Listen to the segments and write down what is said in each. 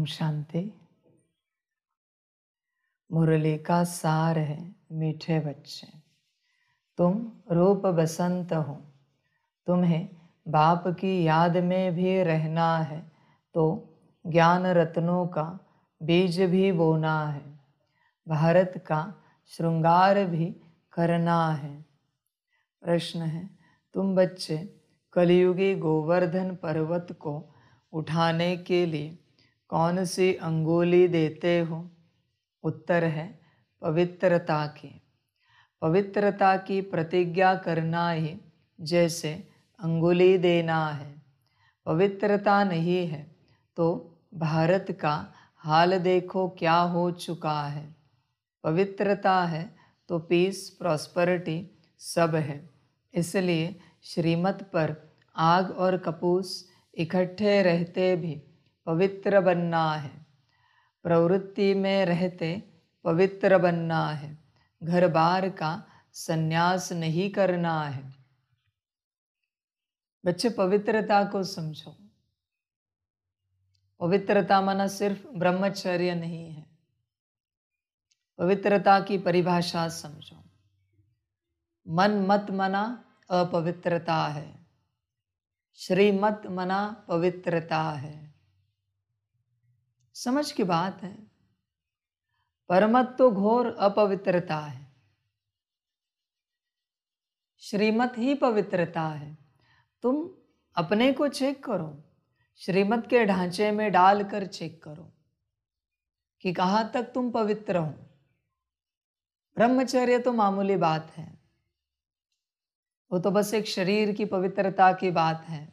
ओम शांति मुरली का सार है मीठे बच्चे तुम रूप बसंत हो तुम्हें बाप की याद में भी रहना है तो ज्ञान रत्नों का बीज भी बोना है भारत का श्रृंगार भी करना है प्रश्न है तुम बच्चे कलयुगी गोवर्धन पर्वत को उठाने के लिए कौन सी अंगुली देते हो उत्तर है पवित्रता की पवित्रता की प्रतिज्ञा करना ही जैसे अंगुली देना है पवित्रता नहीं है तो भारत का हाल देखो क्या हो चुका है पवित्रता है तो पीस प्रॉस्परिटी सब है इसलिए श्रीमत पर आग और कपूस इकट्ठे रहते भी पवित्र बनना है प्रवृत्ति में रहते पवित्र बनना है घर बार का संन्यास नहीं करना है बच्चे पवित्रता को समझो पवित्रता माना सिर्फ ब्रह्मचर्य नहीं है पवित्रता की परिभाषा समझो मन मत मना अपवित्रता है श्रीमत मना पवित्रता है समझ की बात है परमत तो घोर अपवित्रता है श्रीमत ही पवित्रता है तुम अपने को चेक करो श्रीमत के ढांचे में डालकर चेक करो कि कहाँ तक तुम पवित्र हो ब्रह्मचर्य तो मामूली बात है वो तो बस एक शरीर की पवित्रता की बात है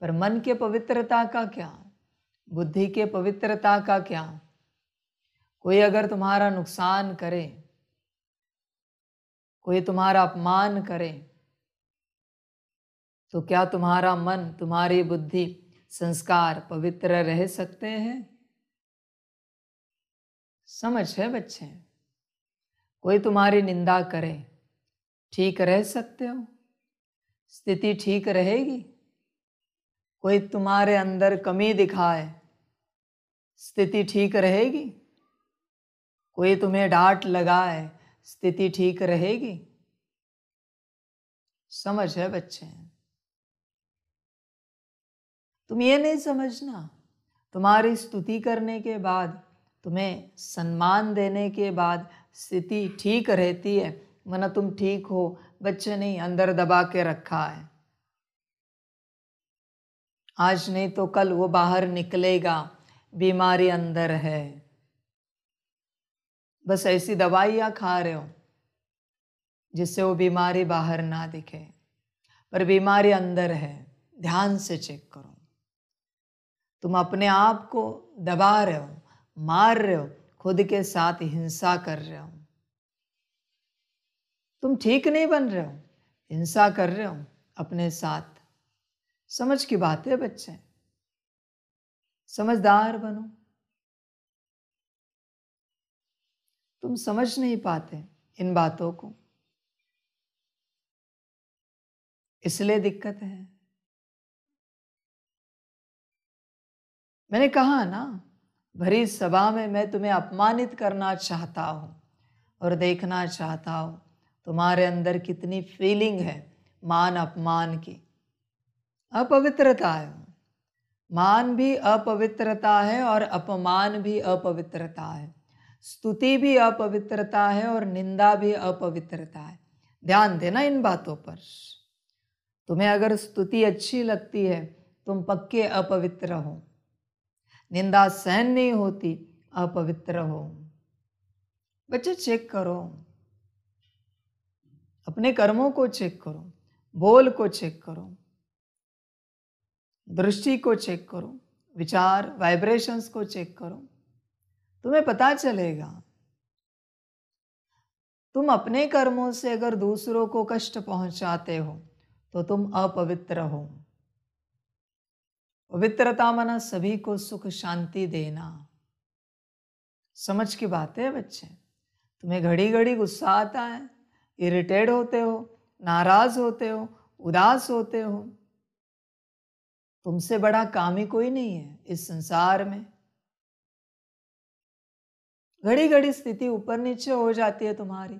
पर मन के पवित्रता का क्या बुद्धि के पवित्रता का क्या कोई अगर तुम्हारा नुकसान करे कोई तुम्हारा अपमान करे तो क्या तुम्हारा मन तुम्हारी बुद्धि संस्कार पवित्र रह सकते हैं समझ है बच्चे कोई तुम्हारी निंदा करे ठीक रह सकते हो स्थिति ठीक रहेगी कोई तुम्हारे अंदर कमी दिखाए स्थिति ठीक रहेगी कोई तुम्हें डांट लगाए स्थिति ठीक रहेगी समझ है बच्चे तुम ये नहीं समझना तुम्हारी स्तुति करने के बाद तुम्हें सम्मान देने के बाद स्थिति ठीक रहती है वरना तुम ठीक हो बच्चे नहीं अंदर दबा के रखा है आज नहीं तो कल वो बाहर निकलेगा बीमारी अंदर है बस ऐसी दवाइयाँ खा रहे हो जिससे वो बीमारी बाहर ना दिखे पर बीमारी अंदर है ध्यान से चेक करो तुम अपने आप को दबा रहे हो मार रहे हो खुद के साथ हिंसा कर रहे हो तुम ठीक नहीं बन रहे हो हिंसा कर रहे हो अपने साथ समझ की बात है बच्चे समझदार बनो तुम समझ नहीं पाते इन बातों को इसलिए दिक्कत है मैंने कहा ना भरी सभा में मैं तुम्हें अपमानित करना चाहता हूं और देखना चाहता हूं तुम्हारे अंदर कितनी फीलिंग है मान अपमान की अपवित्रता है मान भी अपवित्रता है और अपमान भी अपवित्रता है स्तुति भी अपवित्रता है और निंदा भी अपवित्रता है ध्यान देना इन बातों पर तुम्हें अगर स्तुति अच्छी लगती है तुम पक्के अपवित्र हो निंदा सहन नहीं होती अपवित्र हो बच्चे चेक करो अपने कर्मों को चेक करो बोल को चेक करो दृष्टि को चेक करो विचार वाइब्रेशंस को चेक करो तुम्हें पता चलेगा तुम अपने कर्मों से अगर दूसरों को कष्ट पहुंचाते हो तो तुम अपवित्र हो पवित्रता मना सभी को सुख शांति देना समझ की बात है बच्चे तुम्हें घड़ी घड़ी गुस्सा आता है इरिटेट होते हो नाराज होते हो उदास होते हो तुमसे बड़ा काम ही कोई नहीं है इस संसार में घड़ी घड़ी स्थिति ऊपर नीचे हो जाती है तुम्हारी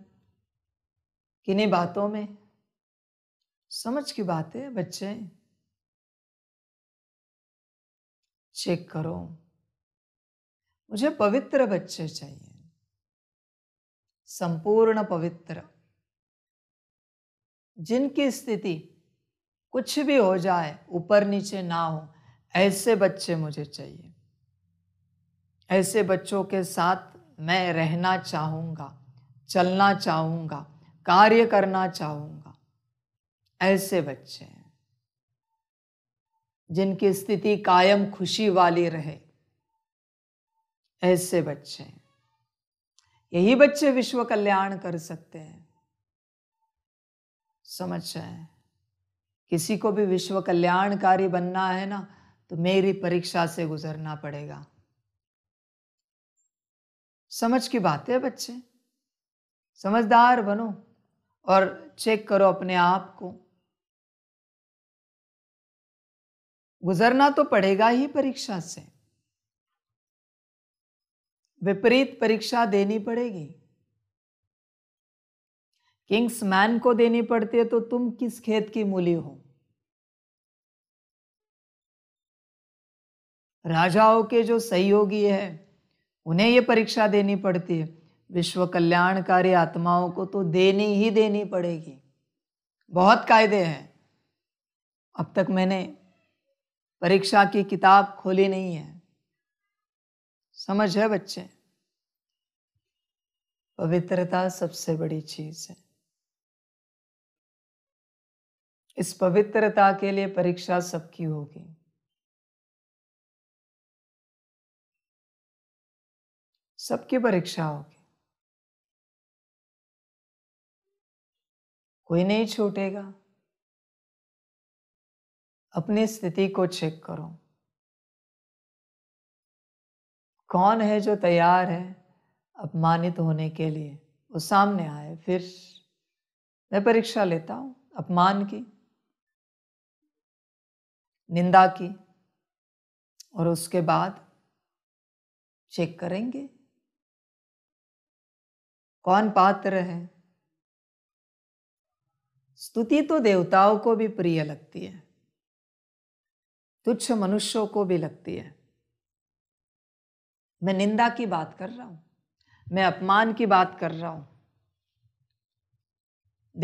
किन्हीं बातों में समझ की बात है बच्चे चेक करो मुझे पवित्र बच्चे चाहिए संपूर्ण पवित्र जिनकी स्थिति कुछ भी हो जाए ऊपर नीचे ना हो ऐसे बच्चे मुझे चाहिए ऐसे बच्चों के साथ मैं रहना चाहूँगा चलना चाहूँगा कार्य करना चाहूँगा ऐसे बच्चे हैं जिनकी स्थिति कायम खुशी वाली रहे ऐसे बच्चे हैं यही बच्चे विश्व कल्याण कर सकते हैं समझ जाए किसी को भी विश्व कल्याणकारी बनना है ना तो मेरी परीक्षा से गुजरना पड़ेगा समझ की बात है बच्चे समझदार बनो और चेक करो अपने आप को गुजरना तो पड़ेगा ही परीक्षा से विपरीत परीक्षा देनी पड़ेगी किंग्स मैन को देनी पड़ती है तो तुम किस खेत की मूली हो राजाओं के जो सहयोगी है उन्हें ये परीक्षा देनी पड़ती है विश्व कल्याणकारी आत्माओं को तो देनी ही देनी पड़ेगी बहुत कायदे हैं अब तक मैंने परीक्षा की किताब खोली नहीं है समझ है बच्चे पवित्रता सबसे बड़ी चीज़ है इस पवित्रता के लिए परीक्षा सबकी होगी सबकी परीक्षा होगी कोई नहीं छूटेगा अपनी स्थिति को चेक करो कौन है जो तैयार है अपमानित होने के लिए वो सामने आए फिर मैं परीक्षा लेता हूं अपमान की निंदा की और उसके बाद चेक करेंगे कौन पात्र है स्तुति तो देवताओं को भी प्रिय लगती है तुच्छ मनुष्यों को भी लगती है मैं निंदा की बात कर रहा हूं मैं अपमान की बात कर रहा हूं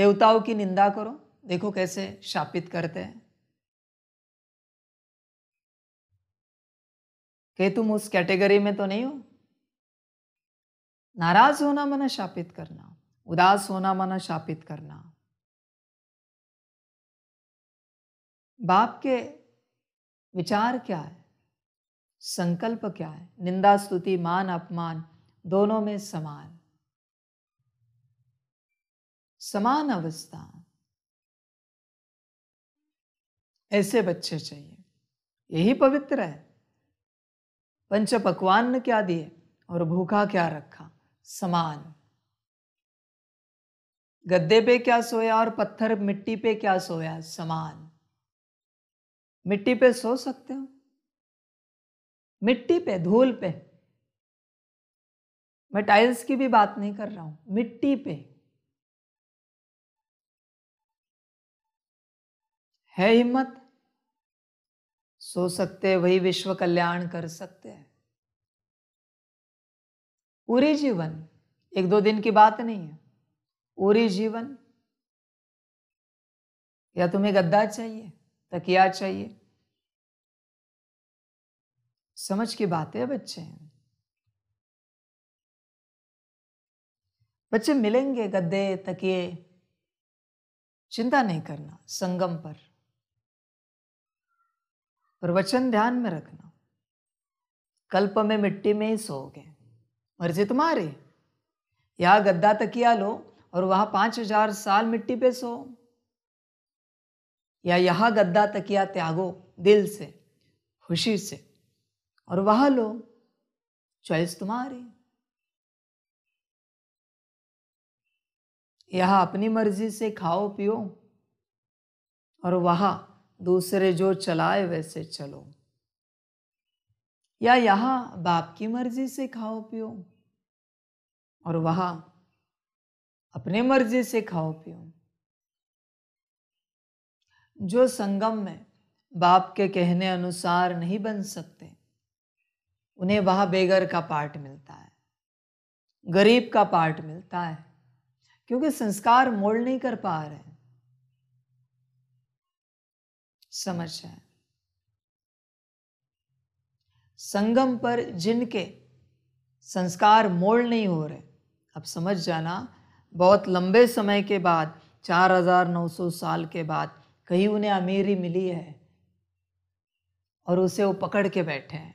देवताओं की निंदा करो देखो कैसे शापित करते हैं कि तुम उस कैटेगरी में तो नहीं हो नाराज होना मना शापित करना उदास होना मना शापित करना बाप के विचार क्या है संकल्प क्या है निंदा स्तुति मान अपमान दोनों में समान समान अवस्था ऐसे बच्चे चाहिए यही पवित्र है पंच पकवान क्या दिए और भूखा क्या रखा समान गद्दे पे क्या सोया और पत्थर मिट्टी पे क्या सोया समान मिट्टी पे सो सकते हो मिट्टी पे धूल पे मैं टाइल्स की भी बात नहीं कर रहा हूं मिट्टी पे है हिम्मत सो सकते हैं वही विश्व कल्याण कर सकते हैं पूरी जीवन एक दो दिन की बात नहीं है पूरी जीवन या तुम्हें गद्दा चाहिए तकिया चाहिए समझ की बात है बच्चे बच्चे मिलेंगे गद्दे तकिए चिंता नहीं करना संगम पर और वचन ध्यान में रखना कल्प में मिट्टी में ही सोओगे मर्जी तुम्हारी यहाँ गद्दा तकिया लो और वहाँ पाँच हजार साल मिट्टी पे सो या यहाँ गद्दा तकिया त्यागो दिल से खुशी से और वहाँ लो चॉइस तुम्हारी यहाँ अपनी मर्जी से खाओ पियो और वहाँ दूसरे जो चलाए वैसे चलो या यहाँ बाप की मर्जी से खाओ पियो और वहाँ अपने मर्जी से खाओ पियो जो संगम में बाप के कहने अनुसार नहीं बन सकते उन्हें वहाँ बेगर का पार्ट मिलता है गरीब का पार्ट मिलता है क्योंकि संस्कार मोड़ नहीं कर पा रहे समझ जाए संगम पर जिनके संस्कार मोल नहीं हो रहे अब समझ जाना बहुत लंबे समय के बाद 4,900 साल के बाद कहीं उन्हें अमीरी मिली है और उसे वो पकड़ के बैठे हैं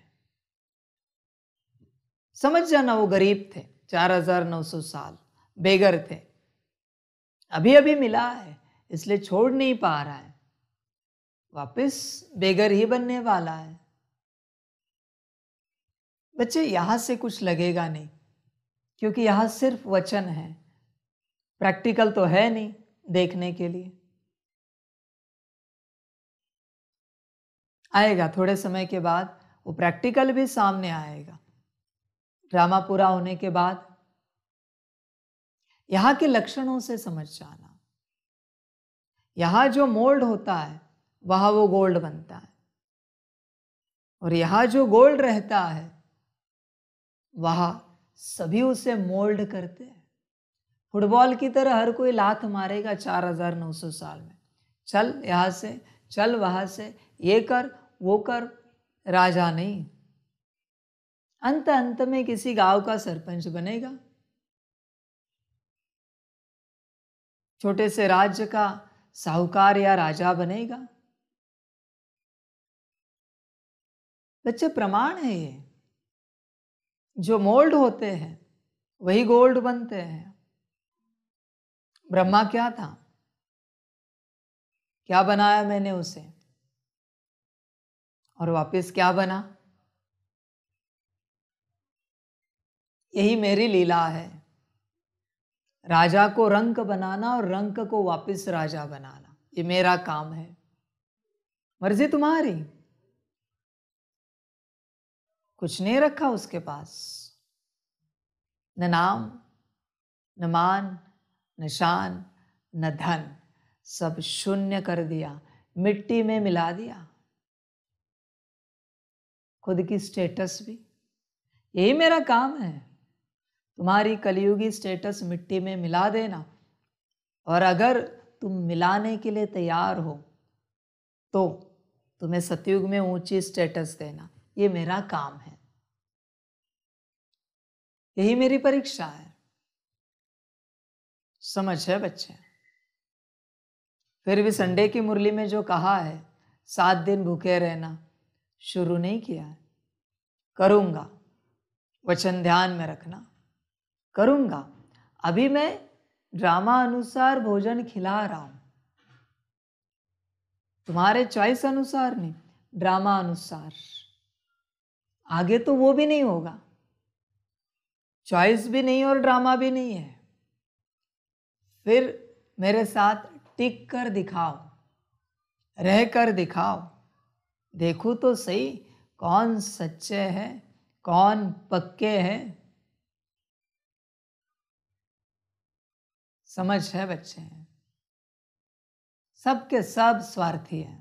समझ जाना वो गरीब थे 4,900 साल बेगर थे अभी अभी मिला है इसलिए छोड़ नहीं पा रहा है वापस बेगर ही बनने वाला है बच्चे यहां से कुछ लगेगा नहीं क्योंकि यहां सिर्फ वचन है प्रैक्टिकल तो है नहीं देखने के लिए आएगा थोड़े समय के बाद वो प्रैक्टिकल भी सामने आएगा ड्रामा पूरा होने के बाद यहां के लक्षणों से समझ जाना यहां जो मोल्ड होता है वहाँ वो गोल्ड बनता है और यहाँ जो गोल्ड रहता है वहाँ सभी उसे मोल्ड करते हैं फुटबॉल की तरह हर कोई लात मारेगा चार हजार नौ सौ साल में चल यहाँ से चल वहाँ से ये कर वो कर राजा नहीं अंत अंत में किसी गांव का सरपंच बनेगा छोटे से राज्य का साहूकार या राजा बनेगा बच्चे प्रमाण है ये जो मोल्ड होते हैं वही गोल्ड बनते हैं ब्रह्मा क्या था क्या बनाया मैंने उसे और वापस क्या बना यही मेरी लीला है राजा को रंक बनाना और रंक को वापस राजा बनाना ये मेरा काम है मर्जी तुम्हारी कुछ नहीं रखा उसके पास न नाम न मान न शान न धन सब शून्य कर दिया मिट्टी में मिला दिया खुद की स्टेटस भी यही मेरा काम है तुम्हारी कलयुगी स्टेटस मिट्टी में मिला देना और अगर तुम मिलाने के लिए तैयार हो तो तुम्हें सतयुग में ऊंची स्टेटस देना ये मेरा काम है यही मेरी परीक्षा है समझ है बच्चे फिर भी संडे की मुरली में जो कहा है सात दिन भूखे रहना शुरू नहीं किया है करूंगा वचन ध्यान में रखना करूंगा अभी मैं ड्रामा अनुसार भोजन खिला रहा हूं तुम्हारे चॉइस अनुसार नहीं ड्रामा अनुसार आगे तो वो भी नहीं होगा चॉइस भी नहीं और ड्रामा भी नहीं है फिर मेरे साथ टिक कर दिखाओ रह कर दिखाओ देखूँ तो सही कौन सच्चे हैं कौन पक्के हैं समझ है बच्चे हैं सब के सब स्वार्थी हैं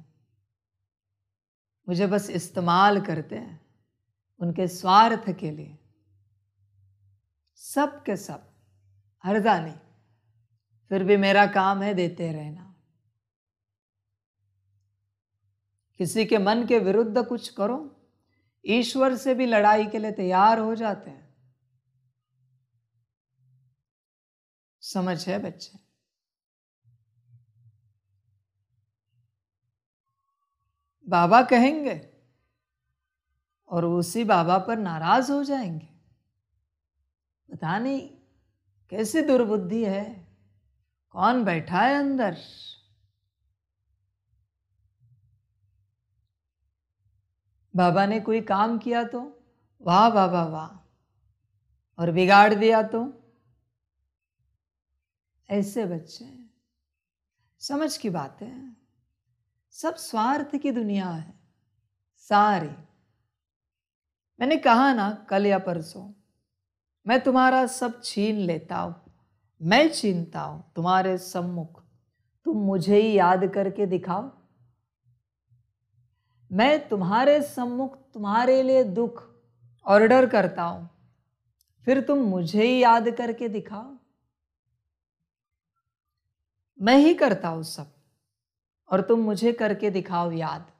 मुझे बस इस्तेमाल करते हैं उनके स्वार्थ के लिए सब के सब हरदा नहीं फिर भी मेरा काम है देते रहना किसी के मन के विरुद्ध कुछ करो ईश्वर से भी लड़ाई के लिए तैयार हो जाते हैं समझ है बच्चे बाबा कहेंगे और उसी बाबा पर नाराज हो जाएंगे पता नहीं कैसी दुर्बुद्धि है कौन बैठा है अंदर बाबा ने कोई काम किया तो वाह बाबा वाह और बिगाड़ दिया तो ऐसे बच्चे समझ की बात है सब स्वार्थ की दुनिया है सारी मैंने कहा ना कल या परसों मैं तुम्हारा सब छीन लेता हूँ मैं छीनता हूँ तुम्हारे सम्मुख तुम मुझे ही याद करके दिखाओ मैं तुम्हारे सम्मुख तुम्हारे लिए दुख ऑर्डर करता हूँ फिर तुम मुझे ही याद करके दिखाओ मैं ही करता हूँ सब और तुम मुझे करके दिखाओ याद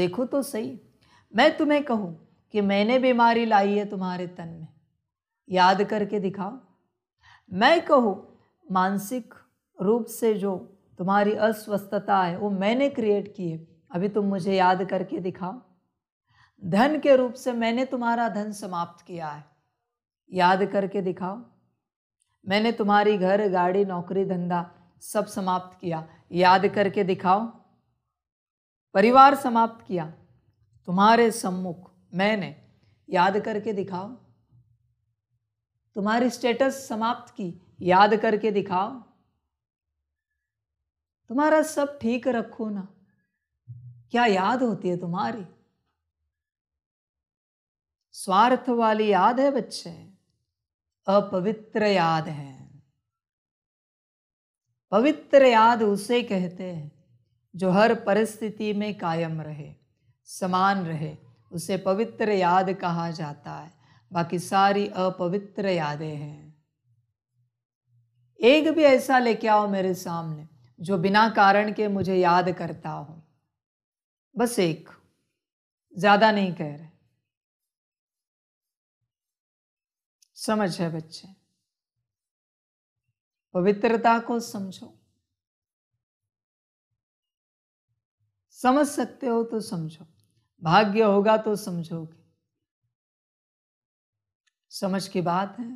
देखो तो सही मैं तुम्हें कहूँ कि मैंने बीमारी लाई है तुम्हारे तन में याद करके दिखाओ मैं कहूँ मानसिक रूप से जो तुम्हारी अस्वस्थता है वो मैंने क्रिएट की है अभी तुम मुझे याद करके दिखाओ धन के रूप से मैंने तुम्हारा धन समाप्त किया है याद करके दिखाओ मैंने तुम्हारी घर गाड़ी नौकरी धंधा सब समाप्त किया याद करके दिखाओ परिवार समाप्त किया तुम्हारे सम्मुख मैंने याद करके दिखाओ तुम्हारी स्टेटस समाप्त की याद करके दिखाओ तुम्हारा सब ठीक रखो ना क्या याद होती है तुम्हारी स्वार्थ वाली याद है बच्चे अपवित्र याद है पवित्र याद उसे कहते हैं जो हर परिस्थिति में कायम रहे समान रहे उसे पवित्र याद कहा जाता है बाकी सारी अपवित्र यादें हैं एक भी ऐसा लेके आओ मेरे सामने जो बिना कारण के मुझे याद करता हो बस एक ज़्यादा नहीं कह रहे समझ है बच्चे पवित्रता को समझो समझ सकते हो तो समझो भाग्य होगा तो समझोगे समझ की बात है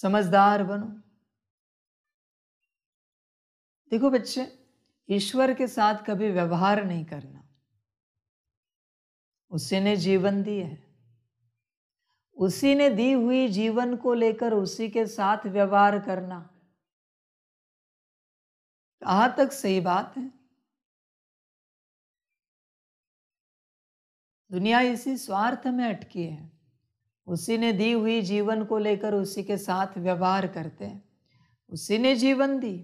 समझदार बनो देखो बच्चे ईश्वर के साथ कभी व्यवहार नहीं करना उसी ने जीवन दी है उसी ने दी हुई जीवन को लेकर उसी के साथ व्यवहार करना कहा तक सही बात है दुनिया इसी स्वार्थ में अटकी है उसी ने दी हुई जीवन को लेकर उसी के साथ व्यवहार करते हैं उसी ने जीवन दी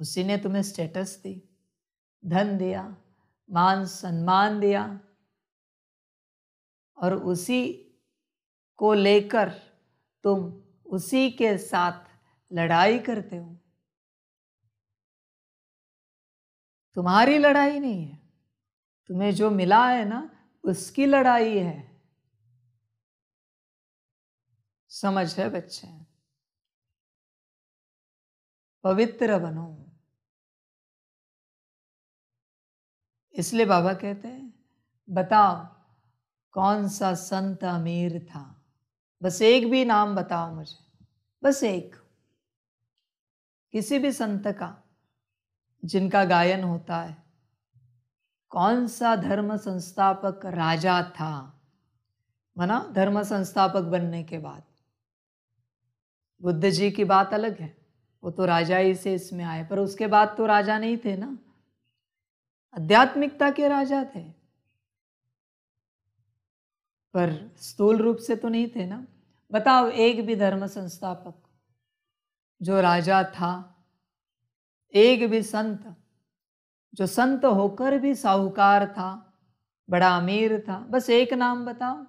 उसी ने तुम्हें स्टेटस दी धन दिया मान सम्मान दिया और उसी को लेकर तुम उसी के साथ लड़ाई करते हो तुम्हारी लड़ाई नहीं है तुम्हें जो मिला है ना उसकी लड़ाई है समझ है बच्चे पवित्र बनो इसलिए बाबा कहते हैं बताओ कौन सा संत अमीर था बस एक भी नाम बताओ मुझे बस एक किसी भी संत का जिनका गायन होता है कौन सा धर्म संस्थापक राजा था मना धर्म संस्थापक बनने के बाद बुद्ध जी की बात अलग है वो तो राजा ही से इसमें आए पर उसके बाद तो राजा नहीं थे ना आध्यात्मिकता के राजा थे पर स्थूल रूप से तो नहीं थे ना बताओ एक भी धर्म संस्थापक जो राजा था एक भी संत जो संत होकर भी साहूकार था बड़ा अमीर था बस एक नाम बताओ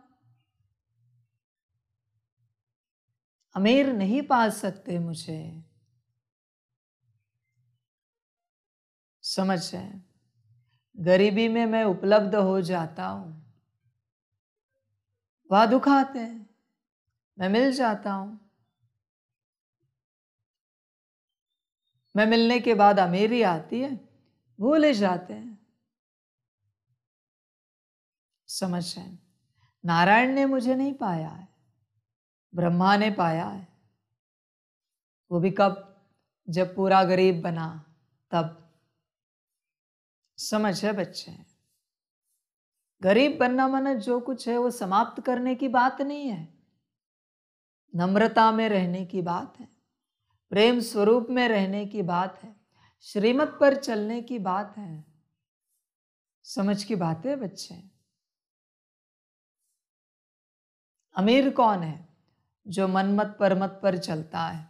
अमीर नहीं पा सकते मुझे समझ है गरीबी में मैं उपलब्ध हो जाता हूं वह दुखाते हैं मैं मिल जाता हूं मैं मिलने के बाद अमीरी आती है भूल जाते हैं समझ रहे नारायण ने मुझे नहीं पाया है ब्रह्मा ने पाया है वो भी कब जब पूरा गरीब बना तब समझ है बच्चे गरीब बनना माना जो कुछ है वो समाप्त करने की बात नहीं है नम्रता में रहने की बात है प्रेम स्वरूप में रहने की बात है श्रीमत पर चलने की बात है समझ की बात है बच्चे अमीर कौन है जो मनमत परमत पर चलता है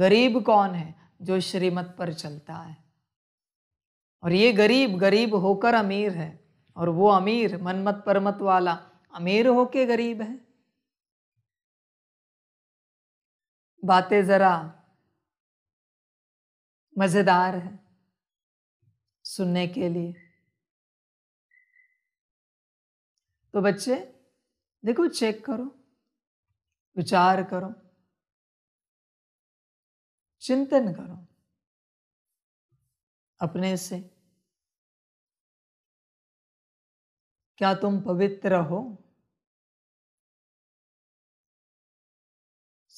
गरीब कौन है जो श्रीमत पर चलता है और ये गरीब गरीब होकर अमीर है और वो अमीर मनमत परमत वाला अमीर होके गरीब है बातें ज़रा मज़ेदार है सुनने के लिए तो बच्चे देखो चेक करो विचार करो चिंतन करो अपने से क्या तुम पवित्र हो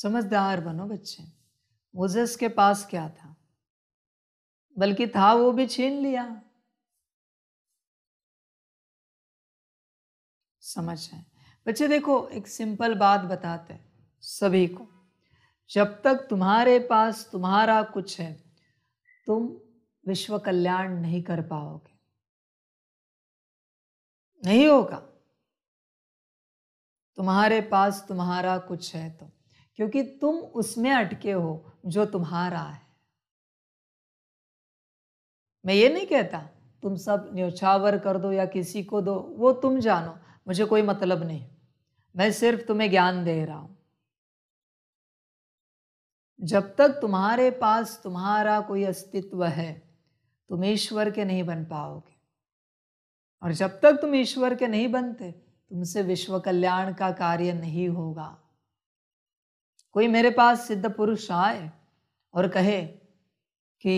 समझदार बनो बच्चे मोजेस के पास क्या था बल्कि था वो भी छीन लिया समझ है बच्चे देखो एक सिंपल बात बताते हैं सभी को जब तक तुम्हारे पास तुम्हारा कुछ है तुम विश्व कल्याण नहीं कर पाओगे नहीं होगा तुम्हारे पास तुम्हारा कुछ है तो क्योंकि तुम उसमें अटके हो जो तुम्हारा है मैं ये नहीं कहता तुम सब न्योछावर कर दो या किसी को दो वो तुम जानो मुझे कोई मतलब नहीं मैं सिर्फ तुम्हें ज्ञान दे रहा हूं जब तक तुम्हारे पास तुम्हारा कोई अस्तित्व है तुम ईश्वर के नहीं बन पाओगे और जब तक तुम ईश्वर के नहीं बनते तुमसे विश्व कल्याण का कार्य नहीं होगा कोई मेरे पास सिद्ध पुरुष आए और कहे कि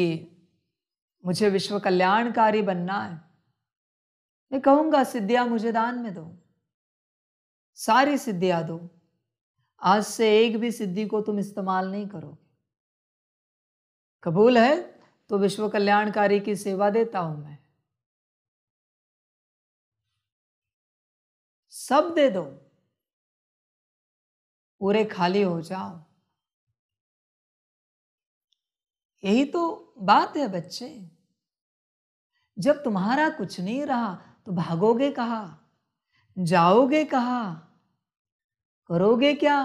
मुझे विश्व कल्याणकारी बनना है मैं कहूंगा सिद्धियां मुझे दान में दो सारी सिद्धियां दो आज से एक भी सिद्धि को तुम इस्तेमाल नहीं करोगे कबूल है तो विश्व कल्याणकारी की सेवा देता हूं मैं सब दे दो पूरे खाली हो जाओ यही तो बात है बच्चे जब तुम्हारा कुछ नहीं रहा तो भागोगे कहा जाओगे कहा करोगे क्या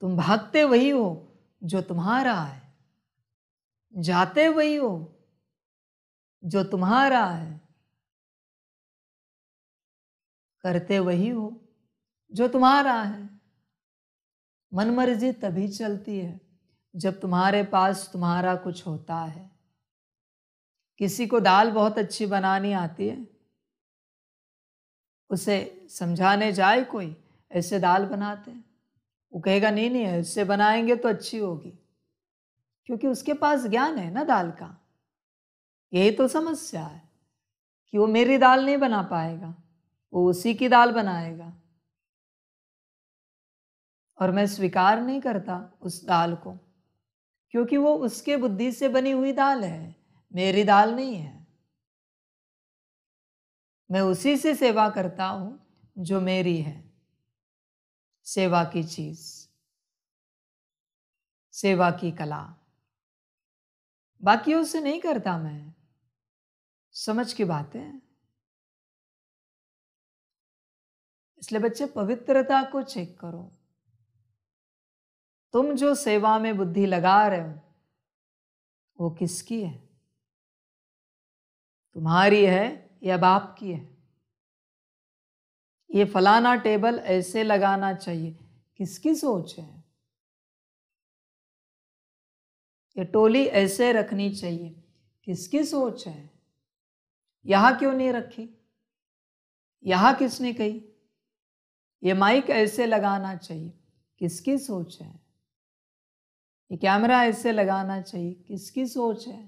तुम भागते वही हो जो तुम्हारा है जाते वही हो जो तुम्हारा है करते वही हो जो तुम्हारा है मनमर्जी तभी चलती है जब तुम्हारे पास तुम्हारा कुछ होता है किसी को दाल बहुत अच्छी बनानी आती है उसे समझाने जाए कोई ऐसे दाल बनाते हैं वो कहेगा नहीं नहीं ऐसे बनाएंगे तो अच्छी होगी क्योंकि उसके पास ज्ञान है ना दाल का यही तो समस्या है कि वो मेरी दाल नहीं बना पाएगा वो उसी की दाल बनाएगा और मैं स्वीकार नहीं करता उस दाल को क्योंकि वो उसके बुद्धि से बनी हुई दाल है मेरी दाल नहीं है मैं उसी से सेवा करता हूं जो मेरी है सेवा की चीज़ सेवा की कला बाकी उसे नहीं करता मैं समझ की बात है इसलिए बच्चे पवित्रता को चेक करो तुम जो सेवा में बुद्धि लगा रहे हो वो किसकी है तुम्हारी है या बाप की है ये फलाना टेबल ऐसे लगाना चाहिए किसकी सोच है ये टोली ऐसे रखनी चाहिए किसकी सोच है यहां क्यों नहीं रखी यहां किसने कही ये माइक ऐसे लगाना चाहिए किसकी सोच है ये कैमरा ऐसे लगाना चाहिए किसकी सोच है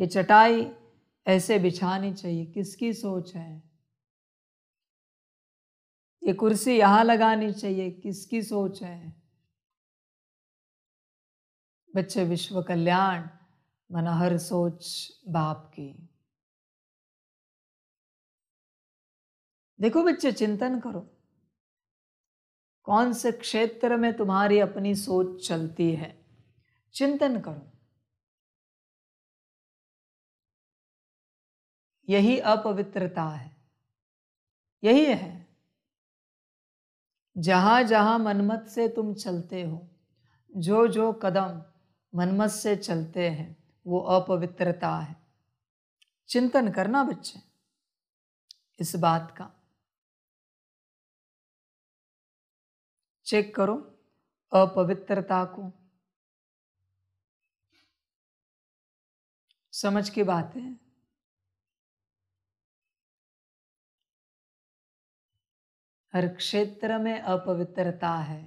ये चटाई ऐसे बिछानी चाहिए किसकी सोच है ये कुर्सी यहाँ लगानी चाहिए किसकी सोच है बच्चे विश्व कल्याण मना हर सोच बाप की देखो बच्चे चिंतन करो कौन से क्षेत्र में तुम्हारी अपनी सोच चलती है चिंतन करो यही अपवित्रता है यही है जहां जहां मनमत से तुम चलते हो जो जो कदम मनमत से चलते हैं वो अपवित्रता है चिंतन करना बच्चे इस बात का चेक करो अपवित्रता को समझ की बात है हर क्षेत्र में अपवित्रता है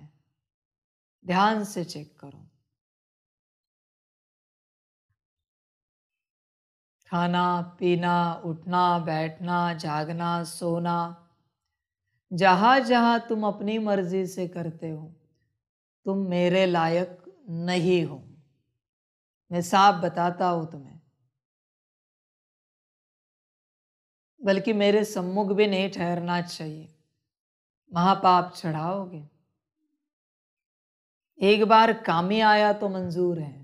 ध्यान से चेक करो खाना पीना उठना बैठना जागना सोना जहाँ जहाँ तुम अपनी मर्जी से करते हो तुम मेरे लायक नहीं हो मैं साफ बताता हूँ तुम्हें बल्कि मेरे सम्मुख भी नहीं ठहरना चाहिए महापाप चढ़ाओगे एक बार कामी आया तो मंजूर है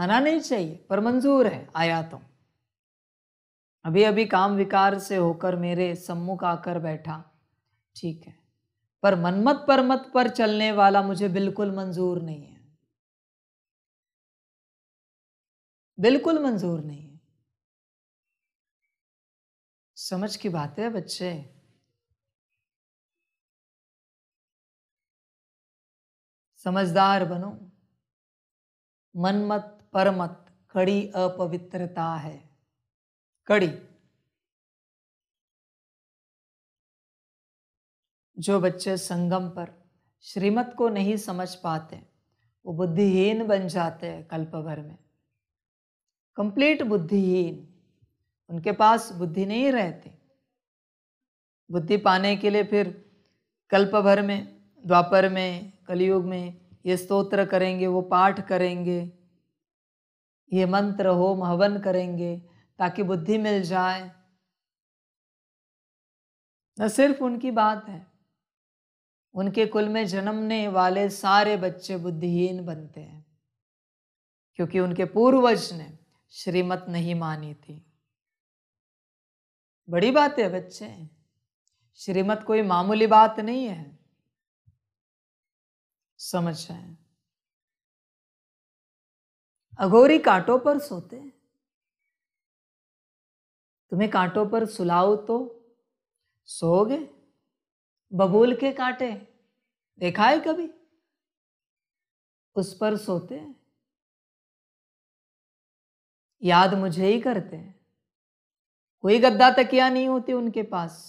आना नहीं चाहिए पर मंजूर है आया तो अभी अभी काम विकार से होकर मेरे सम्मुख आकर बैठा ठीक है पर मनमत परमत पर चलने वाला मुझे बिल्कुल मंजूर नहीं है बिल्कुल मंजूर नहीं है समझ की बात है बच्चे समझदार बनो मनमत परमत कड़ी अपवित्रता है कड़ी जो बच्चे संगम पर श्रीमत को नहीं समझ पाते वो बुद्धिहीन बन जाते हैं कल्प भर में कंप्लीट बुद्धिहीन उनके पास बुद्धि नहीं रहती बुद्धि पाने के लिए फिर कल्प भर में द्वापर में कलयुग में ये स्तोत्र करेंगे वो पाठ करेंगे ये मंत्र होम हवन करेंगे ताकि बुद्धि मिल जाए न सिर्फ उनकी बात है उनके कुल में जन्मने वाले सारे बच्चे बुद्धिहीन बनते हैं क्योंकि उनके पूर्वज ने श्रीमत नहीं मानी थी बड़ी बात है बच्चे श्रीमत कोई मामूली बात नहीं है समझ रहे अघोरी कांटों पर सोते हैं तुम्हें कांटों पर सुलाओ तो सोगे बबूल के कांटे देखा है कभी उस पर सोते हैं याद मुझे ही करते हैं कोई गद्दा तकिया नहीं होती उनके पास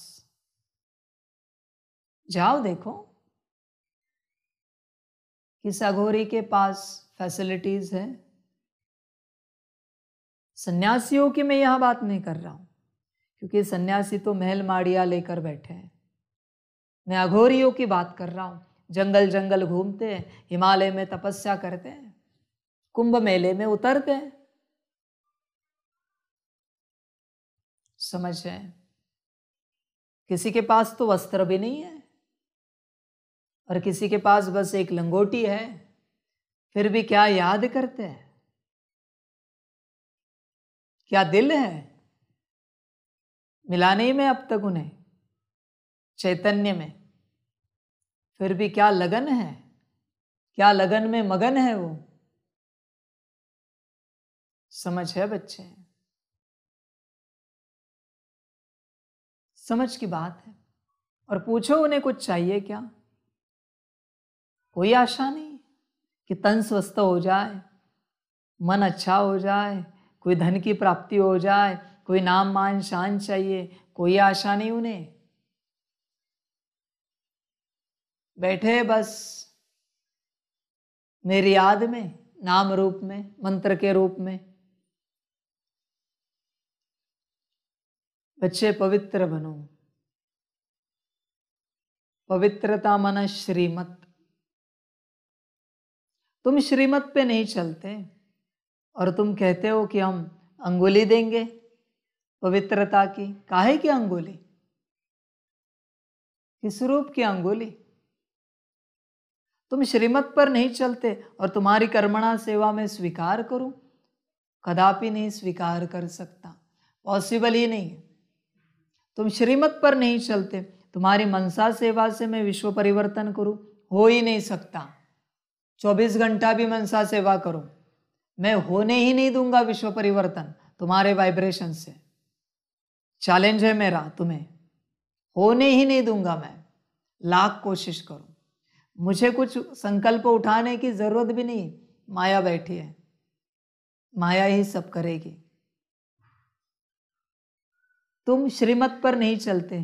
जाओ देखो किस अघोरी के पास फैसिलिटीज है सन्यासियों की मैं यह बात नहीं कर रहा हूं क्योंकि सन्यासी तो महल माड़िया लेकर बैठे हैं मैं अघोरियों की बात कर रहा हूँ जंगल जंगल घूमते हैं हिमालय में तपस्या करते हैं कुंभ मेले में उतरते हैं समझ है किसी के पास तो वस्त्र भी नहीं है और किसी के पास बस एक लंगोटी है फिर भी क्या याद करते हैं क्या दिल है मिलाने नहीं में अब तक उन्हें चैतन्य में फिर भी क्या लगन है क्या लगन में मगन है वो समझ है बच्चे समझ की बात है और पूछो उन्हें कुछ चाहिए क्या कोई आशा नहीं कि तन स्वस्थ हो जाए मन अच्छा हो जाए कोई धन की प्राप्ति हो जाए कोई नाम मान शान चाहिए कोई आशा नहीं उन्हें बैठे बस मेरी याद में नाम रूप में मंत्र के रूप में बच्चे पवित्र बनो पवित्रता मन श्रीमत तुम श्रीमत पे नहीं चलते और तुम कहते हो कि हम अंगुली देंगे पवित्रता की काहे की अंगुली किस रूप की अंगुली तुम श्रीमत पर नहीं चलते और तुम्हारी कर्मणा सेवा में स्वीकार करूं कदापि नहीं स्वीकार कर सकता पॉसिबल ही नहीं तुम श्रीमत पर नहीं चलते तुम्हारी मनसा सेवा से मैं विश्व परिवर्तन करूं हो ही नहीं सकता 24 घंटा भी मनसा सेवा करूं मैं होने ही नहीं दूंगा विश्व परिवर्तन तुम्हारे वाइब्रेशन से चैलेंज है मेरा तुम्हें होने ही नहीं दूंगा मैं लाख कोशिश करूं मुझे कुछ संकल्प उठाने की ज़रूरत भी नहीं माया बैठी है माया ही सब करेगी तुम श्रीमत पर नहीं चलते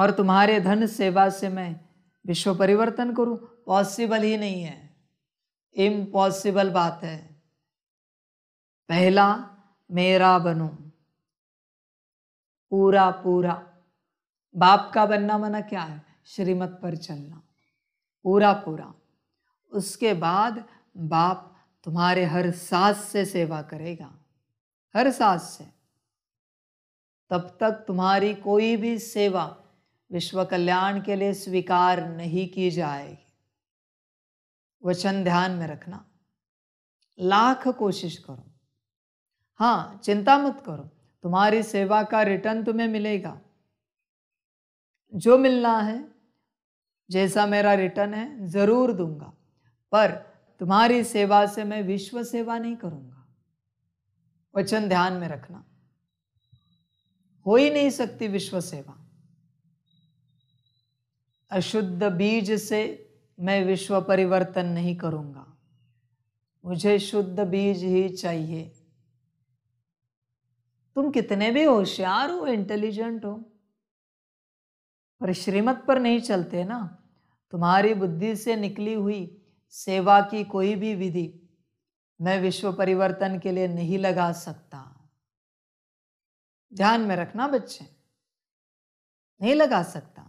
और तुम्हारे धन सेवा से मैं विश्व परिवर्तन करूं पॉसिबल ही नहीं है इम्पॉसिबल बात है पहला मेरा बनूं पूरा पूरा बाप का बनना मना क्या है श्रीमत पर चलना पूरा पूरा उसके बाद बाप तुम्हारे हर सांस से सेवा करेगा हर सांस से तब तक तुम्हारी कोई भी सेवा विश्व कल्याण के लिए स्वीकार नहीं की जाएगी वचन ध्यान में रखना लाख कोशिश करो हाँ चिंता मत करो तुम्हारी सेवा का रिटर्न तुम्हें मिलेगा जो मिलना है जैसा मेरा रिटर्न है ज़रूर दूंगा पर तुम्हारी सेवा से मैं विश्व सेवा नहीं करूंगा वचन ध्यान में रखना हो ही नहीं सकती विश्व सेवा अशुद्ध बीज से मैं विश्व परिवर्तन नहीं करूंगा मुझे शुद्ध बीज ही चाहिए तुम कितने भी होशियार हो इंटेलिजेंट हो पर श्रीमत पर नहीं चलते ना तुम्हारी बुद्धि से निकली हुई सेवा की कोई भी विधि मैं विश्व परिवर्तन के लिए नहीं लगा सकता ध्यान में रखना बच्चे नहीं लगा सकता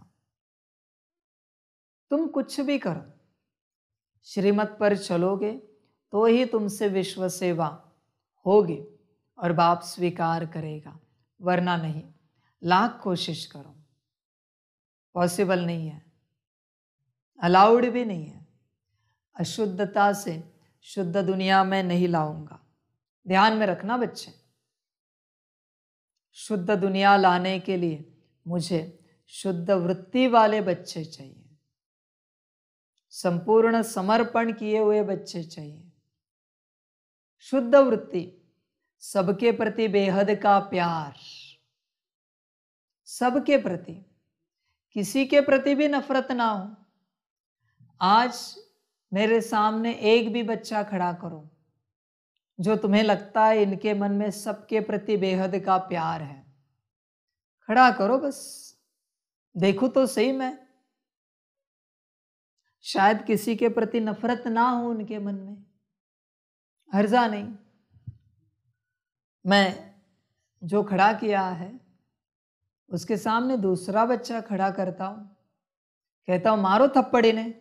तुम कुछ भी करो श्रीमत पर चलोगे तो ही तुमसे विश्व सेवा होगी और बाप स्वीकार करेगा वरना नहीं लाख कोशिश करो पॉसिबल नहीं है अलाउड भी नहीं है अशुद्धता से शुद्ध दुनिया में नहीं लाऊंगा ध्यान में रखना बच्चे शुद्ध दुनिया लाने के लिए मुझे शुद्ध वृत्ति वाले बच्चे चाहिए संपूर्ण समर्पण किए हुए बच्चे चाहिए शुद्ध वृत्ति सबके प्रति बेहद का प्यार सबके प्रति किसी के प्रति भी नफरत ना हो आज मेरे सामने एक भी बच्चा खड़ा करो जो तुम्हें लगता है इनके मन में सबके प्रति बेहद का प्यार है खड़ा करो बस देखो तो सही मैं शायद किसी के प्रति नफरत ना हो उनके मन में हर्जा नहीं मैं जो खड़ा किया है उसके सामने दूसरा बच्चा खड़ा करता हूँ कहता हूँ मारो थप्पड़ इन्हें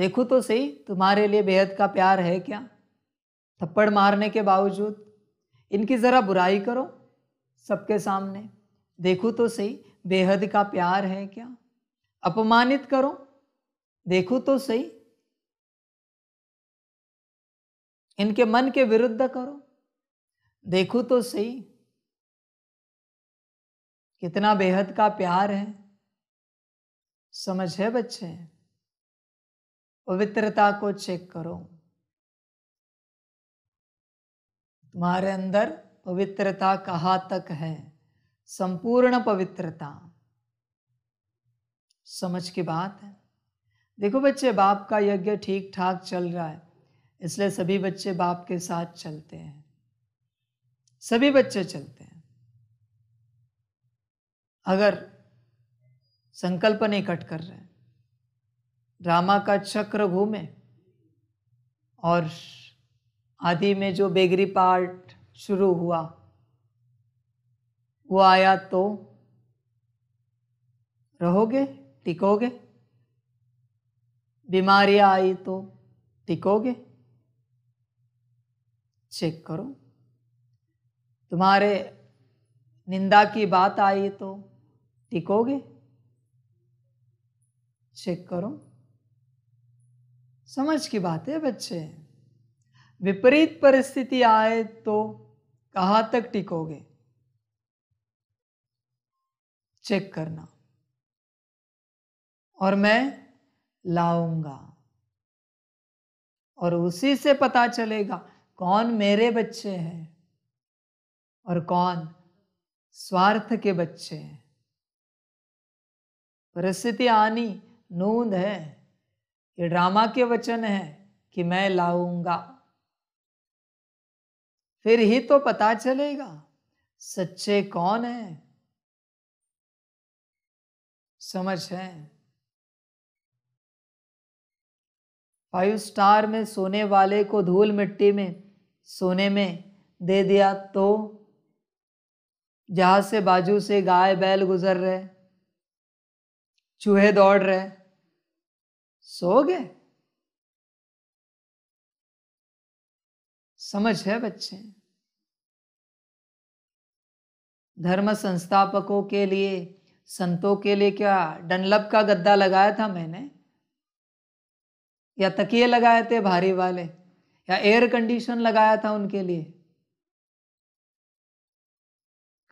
देखो तो सही तुम्हारे लिए बेहद का प्यार है क्या थप्पड़ मारने के बावजूद इनकी ज़रा बुराई करो सबके सामने देखो तो सही बेहद का प्यार है क्या अपमानित करो देखो तो सही इनके मन के विरुद्ध करो देखो तो सही कितना बेहद का प्यार है समझ है बच्चे पवित्रता को चेक करो तुम्हारे अंदर पवित्रता कहाँ तक है संपूर्ण पवित्रता समझ की बात है देखो बच्चे बाप का यज्ञ ठीक ठाक चल रहा है इसलिए सभी बच्चे बाप के साथ चलते हैं सभी बच्चे चलते हैं अगर संकल्प नहीं कट कर रहे रामा का चक्र घूमे और आदि में जो बेगरी पार्ट शुरू हुआ वो आया तो रहोगे टिकोगे बीमारियां आई तो टिकोगे चेक करो तुम्हारे निंदा की बात आई तो टिकोगे चेक करो समझ की बात है बच्चे विपरीत परिस्थिति आए तो कहाँ तक टिकोगे चेक करना और मैं लाऊंगा और उसी से पता चलेगा कौन मेरे बच्चे हैं और कौन स्वार्थ के बच्चे हैं परिस्थिति आनी नूंद है ये ड्रामा के वचन है कि मैं लाऊंगा फिर ही तो पता चलेगा सच्चे कौन है समझ है फाइव स्टार में सोने वाले को धूल मिट्टी में सोने में दे दिया तो जहाज से बाजू से गाय बैल गुजर रहे चूहे दौड़ रहे सो गए समझ है बच्चे धर्म संस्थापकों के लिए संतों के लिए क्या डनलप का गद्दा लगाया था मैंने या तकिए लगाए थे भारी वाले या एयर कंडीशन लगाया था उनके लिए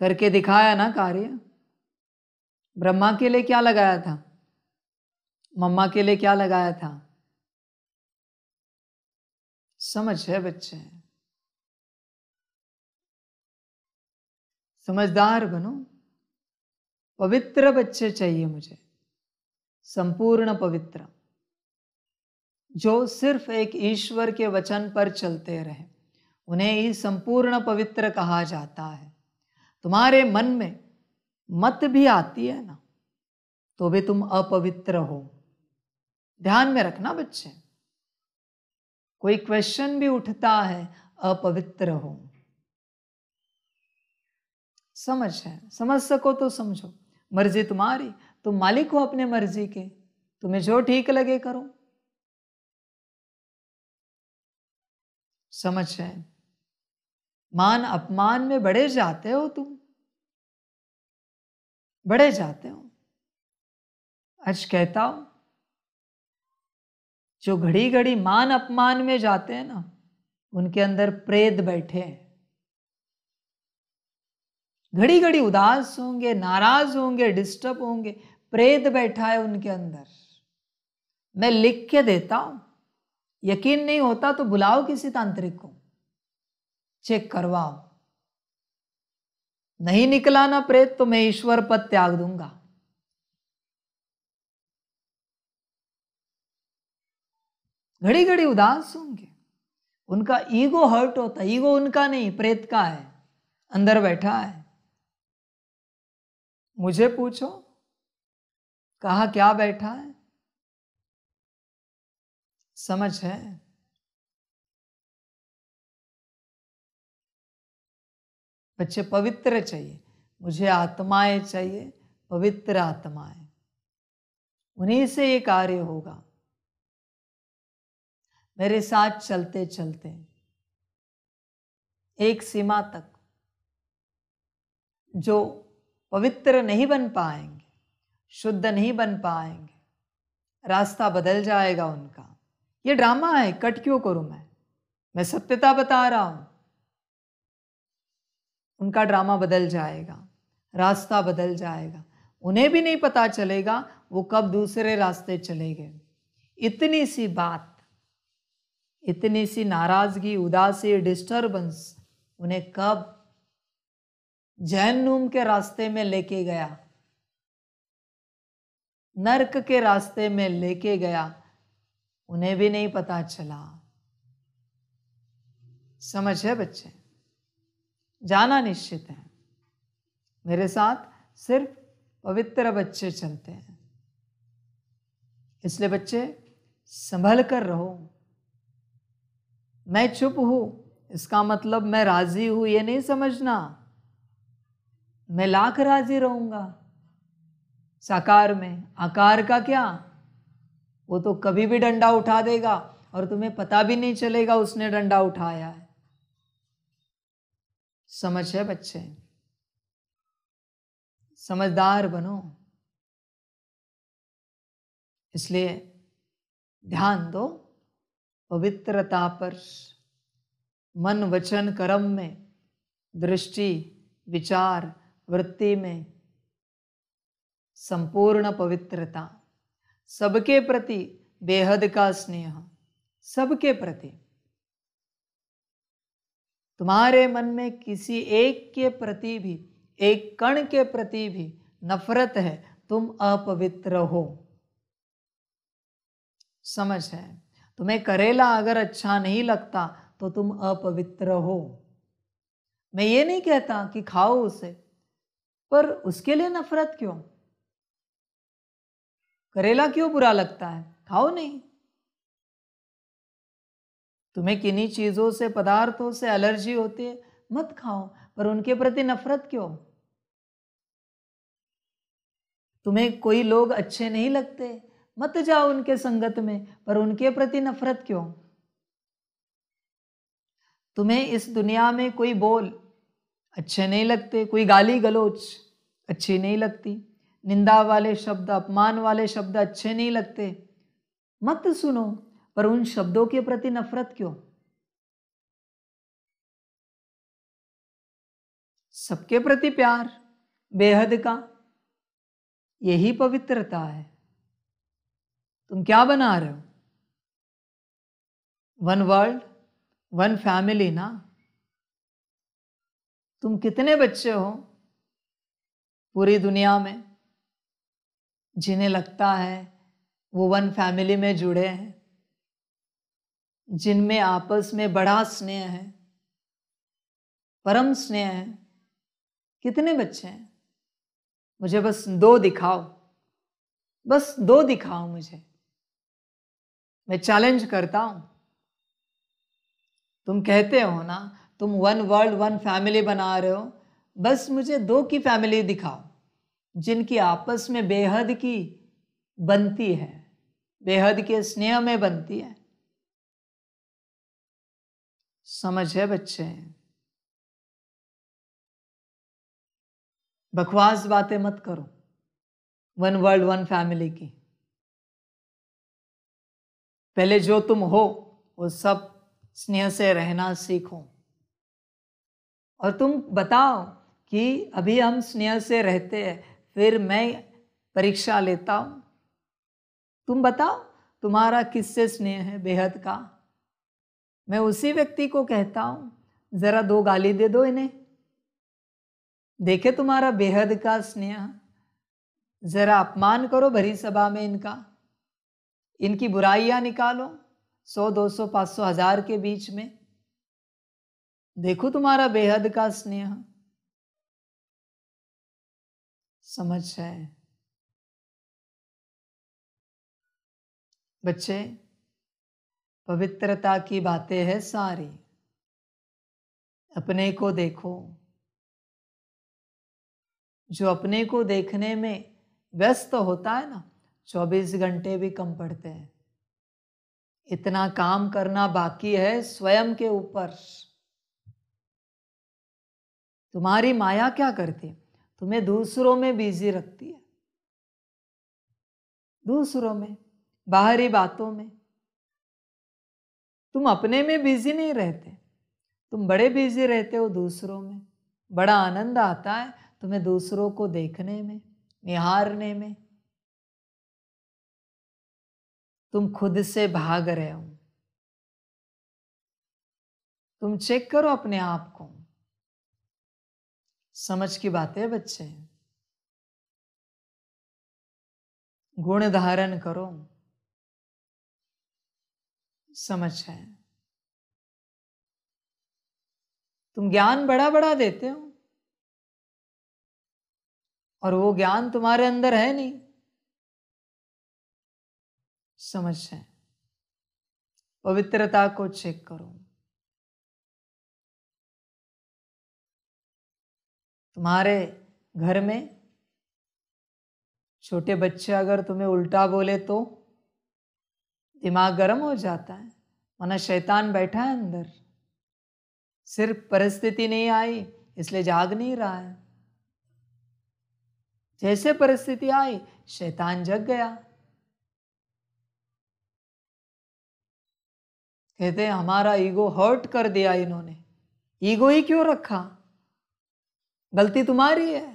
करके दिखाया ना कार्य ब्रह्मा के लिए क्या लगाया था मम्मा के लिए क्या लगाया था समझ है बच्चे समझदार बनो पवित्र बच्चे चाहिए मुझे संपूर्ण पवित्र जो सिर्फ एक ईश्वर के वचन पर चलते रहे उन्हें ही संपूर्ण पवित्र कहा जाता है तुम्हारे मन में मत भी आती है ना तो भी तुम अपवित्र हो ध्यान में रखना बच्चे कोई क्वेश्चन भी उठता है अपवित्र हो समझ है समझ सको तो समझो मर्जी तुम्हारी तुम मालिक हो अपने मर्जी के तुम्हें जो ठीक लगे करो समझ है मान अपमान में बड़े जाते हो तुम बड़े जाते हो आज कहता हूं जो घड़ी घड़ी मान अपमान में जाते हैं ना उनके अंदर प्रेत बैठे हैं घड़ी घड़ी उदास होंगे नाराज होंगे डिस्टर्ब होंगे प्रेत बैठा है उनके अंदर मैं लिख के देता हूं यकीन नहीं होता तो बुलाओ किसी तांत्रिक को चेक करवाओ नहीं निकला ना प्रेत तो मैं ईश्वर पद त्याग दूंगा घड़ी घड़ी उदास होंगे उनका ईगो हर्ट होता है ईगो उनका नहीं प्रेत का है अंदर बैठा है मुझे पूछो कहा क्या बैठा है समझ है बच्चे पवित्र चाहिए मुझे आत्माएं चाहिए पवित्र आत्माएं उन्हीं से ये कार्य होगा मेरे साथ चलते चलते एक सीमा तक जो पवित्र नहीं बन पाएंगे शुद्ध नहीं बन पाएंगे रास्ता बदल जाएगा उनका ये ड्रामा है कट क्यों करूं मैं मैं सत्यता बता रहा हूं उनका ड्रामा बदल जाएगा रास्ता बदल जाएगा उन्हें भी नहीं पता चलेगा वो कब दूसरे रास्ते चले गए इतनी सी बात इतनी सी नाराज़गी उदासी डिस्टर्बेंस उन्हें कब नूम के रास्ते में लेके गया नरक के रास्ते में लेके गया उन्हें भी नहीं पता चला समझ है बच्चे जाना निश्चित है मेरे साथ सिर्फ पवित्र बच्चे चलते हैं इसलिए बच्चे संभल कर रहो मैं चुप हूं इसका मतलब मैं राज़ी हूं ये नहीं समझना मैं लाख राज़ी रहूंगा साकार में आकार का क्या वो तो कभी भी डंडा उठा देगा और तुम्हें पता भी नहीं चलेगा उसने डंडा उठाया है समझ है बच्चे समझदार बनो इसलिए ध्यान दो पवित्रता पर मन वचन कर्म में दृष्टि विचार वृत्ति में संपूर्ण पवित्रता सबके प्रति बेहद का स्नेह सबके प्रति तुम्हारे मन में किसी एक के प्रति भी एक कण के प्रति भी नफरत है तुम अपवित्र हो समझ है तुम्हें करेला अगर अच्छा नहीं लगता तो तुम अपवित्र हो मैं ये नहीं कहता कि खाओ उसे पर उसके लिए नफरत क्यों करेला क्यों बुरा लगता है खाओ नहीं तुम्हें किन्हीं चीज़ों से पदार्थों से एलर्जी होती है मत खाओ पर उनके प्रति नफरत क्यों तुम्हें कोई लोग अच्छे नहीं लगते मत जाओ उनके संगत में पर उनके प्रति नफरत क्यों तुम्हें इस दुनिया में कोई बोल अच्छे नहीं लगते कोई गाली गलोच अच्छी नहीं लगती निंदा वाले शब्द अपमान वाले शब्द अच्छे नहीं लगते मत सुनो पर उन शब्दों के प्रति नफरत क्यों सबके प्रति प्यार बेहद का यही पवित्रता है तुम क्या बना रहे हो वन वर्ल्ड वन फैमिली ना तुम कितने बच्चे हो पूरी दुनिया में जिन्हें लगता है वो वन फैमिली में जुड़े हैं जिनमें आपस में बड़ा स्नेह है परम स्नेह है कितने बच्चे हैं मुझे बस दो दिखाओ बस दो दिखाओ मुझे मैं चैलेंज करता हूं तुम कहते हो ना तुम वन वर्ल्ड वन फैमिली बना रहे हो बस मुझे दो की फैमिली दिखाओ जिनकी आपस में बेहद की बनती है बेहद के स्नेह में बनती है समझ है बच्चे बकवास बातें मत करो वन वर्ल्ड वन फैमिली की पहले जो तुम हो वो सब स्नेह से रहना सीखो और तुम बताओ कि अभी हम स्नेह से रहते हैं फिर मैं परीक्षा लेता हूँ तुम बताओ तुम्हारा किससे स्नेह है बेहद का मैं उसी व्यक्ति को कहता हूँ ज़रा दो गाली दे दो इन्हें देखे तुम्हारा बेहद का स्नेह ज़रा अपमान करो भरी सभा में इनका इनकी बुराइयाँ निकालो सौ दो सौ पाँच सौ हज़ार के बीच में देखो तुम्हारा बेहद का स्नेह समझ है बच्चे पवित्रता की बातें हैं सारी अपने को देखो जो अपने को देखने में व्यस्त होता है ना चौबीस घंटे भी कम पड़ते हैं इतना काम करना बाकी है स्वयं के ऊपर तुम्हारी माया क्या करती है तुम्हें दूसरों में बिजी रखती है दूसरों में बाहरी बातों में तुम अपने में बिजी नहीं रहते तुम बड़े बिजी रहते हो दूसरों में बड़ा आनंद आता है तुम्हें दूसरों को देखने में निहारने में तुम खुद से भाग रहे हो तुम चेक करो अपने आप को समझ की बातें बच्चे गुण धारण करो समझ है तुम ज्ञान बड़ा बड़ा देते हो और वो ज्ञान तुम्हारे अंदर है नहीं समझ है पवित्रता को चेक करो तुम्हारे घर में छोटे बच्चे अगर तुम्हें उल्टा बोले तो दिमाग गर्म हो जाता है वरना शैतान बैठा है अंदर सिर्फ परिस्थिति नहीं आई इसलिए जाग नहीं रहा है जैसे परिस्थिति आई शैतान जग गया कहते हमारा ईगो हर्ट कर दिया इन्होंने ईगो ही क्यों रखा गलती तुम्हारी है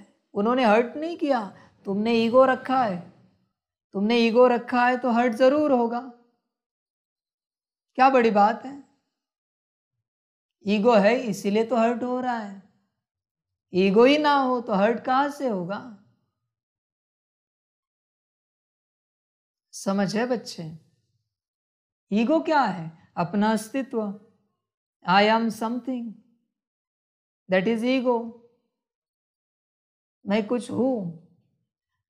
उन्होंने हर्ट नहीं किया तुमने ईगो रखा है तुमने ईगो रखा है तो हर्ट जरूर होगा क्या बड़ी बात है ईगो है इसीलिए तो हर्ट हो रहा है ईगो ही ना हो तो हर्ट कहां से होगा समझ है बच्चे ईगो क्या है अपना अस्तित्व I am something that is ego मैं कुछ हूं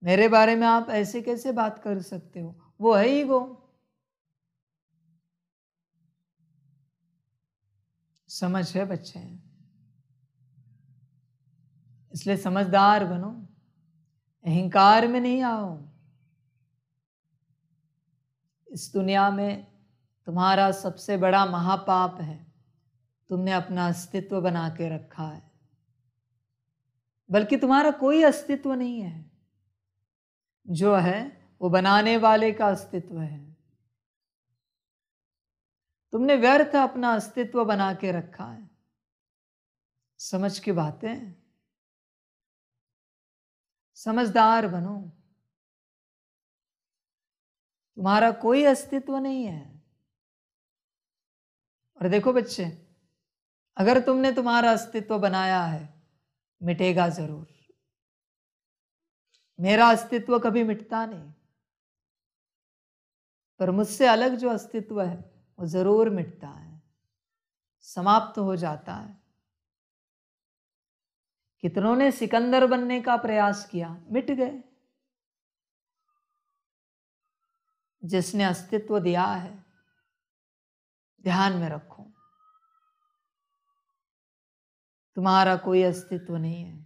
मेरे बारे में आप ऐसे कैसे बात कर सकते हो वो है ईगो समझ है बच्चे इसलिए समझदार बनो अहंकार में नहीं आओ इस दुनिया में तुम्हारा सबसे बड़ा महापाप है तुमने अपना अस्तित्व बना के रखा है बल्कि तुम्हारा कोई अस्तित्व नहीं है जो है वो बनाने वाले का अस्तित्व है तुमने व्यर्थ अपना अस्तित्व बना के रखा है समझ के बातें समझदार बनो तुम्हारा कोई अस्तित्व नहीं है और देखो बच्चे अगर तुमने तुम्हारा अस्तित्व बनाया है मिटेगा जरूर मेरा अस्तित्व कभी मिटता नहीं पर मुझसे अलग जो अस्तित्व है वो ज़रूर मिटता है समाप्त हो जाता है कितनों ने सिकंदर बनने का प्रयास किया मिट गए जिसने अस्तित्व दिया है ध्यान में रखो तुम्हारा कोई अस्तित्व नहीं है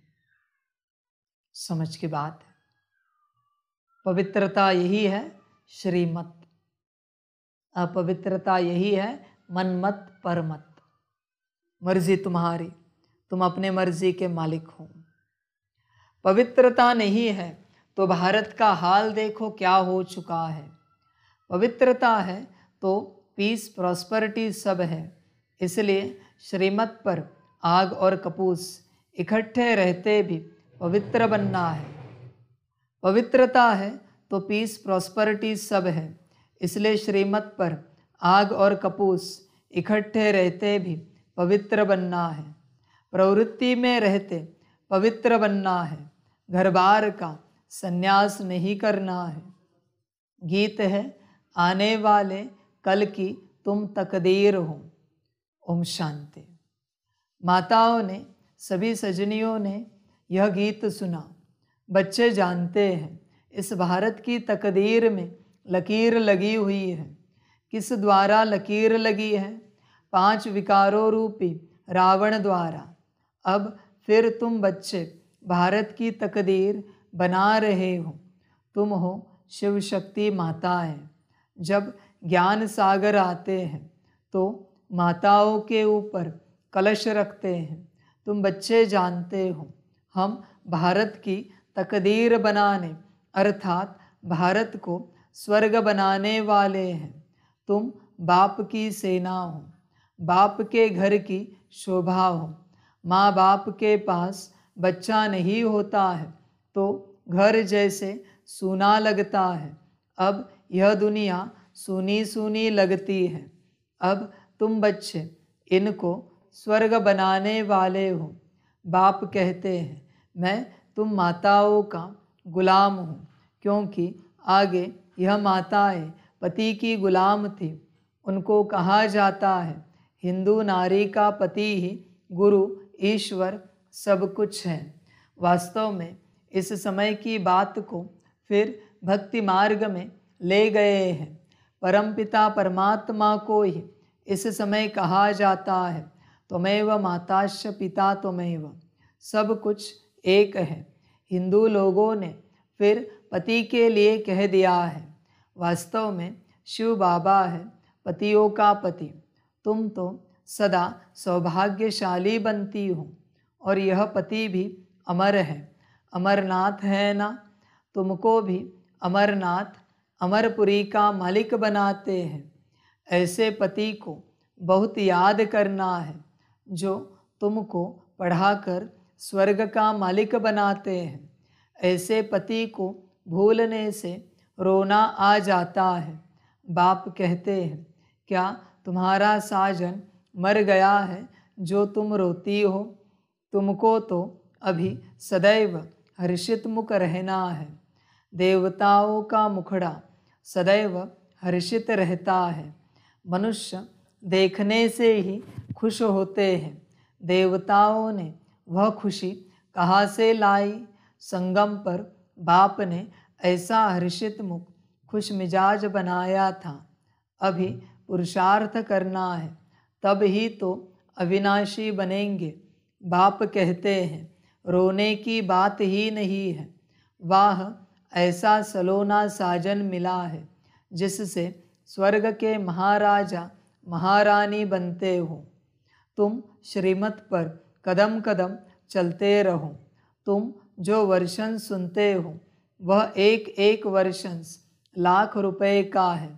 समझ की बात है पवित्रता यही है श्रीमत पवित्रता यही है मन मत पर मत मर्जी तुम्हारी तुम अपने मर्जी के मालिक हो पवित्रता नहीं है तो भारत का हाल देखो क्या हो चुका है पवित्रता है तो पीस प्रॉस्परिटी सब है इसलिए श्रीमत पर आग और कपूस इकट्ठे रहते भी पवित्र बनना है पवित्रता है तो पीस प्रॉस्परिटी सब है इसलिए श्रीमत पर आग और कपूस इकट्ठे रहते भी पवित्र बनना है प्रवृत्ति में रहते पवित्र बनना है घर बार का संन्यास नहीं करना है गीत है आने वाले कल की तुम तकदीर हो ओम शांति माताओं ने सभी सजनियों ने यह गीत सुना बच्चे जानते हैं इस भारत की तकदीर में लकीर लगी हुई है किस द्वारा लकीर लगी है पांच विकारों रूपी रावण द्वारा अब फिर तुम बच्चे भारत की तकदीर बना रहे हो तुम हो शिव शक्ति माता है जब ज्ञान सागर आते हैं तो माताओं के ऊपर कलश रखते हैं तुम बच्चे जानते हो हम भारत की तकदीर बनाने अर्थात भारत को स्वर्ग बनाने वाले हैं तुम बाप की सेना हो बाप के घर की शोभा हो माँ बाप के पास बच्चा नहीं होता है तो घर जैसे सूना लगता है अब यह दुनिया सूनी सूनी लगती है अब तुम बच्चे इनको स्वर्ग बनाने वाले हो बाप कहते हैं मैं तुम माताओं का गुलाम हूँ क्योंकि आगे यह माताएं पति की गुलाम थी उनको कहा जाता है हिंदू नारी का पति ही गुरु ईश्वर सब कुछ है वास्तव में इस समय की बात को फिर भक्ति मार्ग में ले गए हैं परमपिता परमात्मा को ही इस समय कहा जाता है त्वमेव माताश्च पिता त्वमेव सब कुछ एक है हिंदू लोगों ने फिर पति के लिए कह दिया है वास्तव में शिव बाबा है पतियों का पति तुम तो सदा सौभाग्यशाली बनती हो और यह पति भी अमर है अमरनाथ है ना तुमको भी अमरनाथ अमरपुरी का मालिक बनाते हैं ऐसे पति को बहुत याद करना है जो तुमको पढ़ाकर स्वर्ग का मालिक बनाते हैं ऐसे पति को भूलने से रोना आ जाता है बाप कहते हैं क्या तुम्हारा साजन मर गया है जो तुम रोती हो तुमको तो अभी सदैव हर्षित मुख रहना है देवताओं का मुखड़ा सदैव हर्षित रहता है मनुष्य देखने से ही खुश होते हैं देवताओं ने वह खुशी कहाँ से लाई संगम पर बाप ने ऐसा हर्षित मुख खुश मिजाज बनाया था अभी पुरुषार्थ करना है तब ही तो अविनाशी बनेंगे बाप कहते हैं रोने की बात ही नहीं है वाह ऐसा सलोना साजन मिला है जिससे स्वर्ग के महाराजा महारानी बनते हो तुम श्रीमत पर कदम कदम चलते रहो तुम जो वर्षन सुनते हो वह एक एक वर्षंस लाख रुपए का है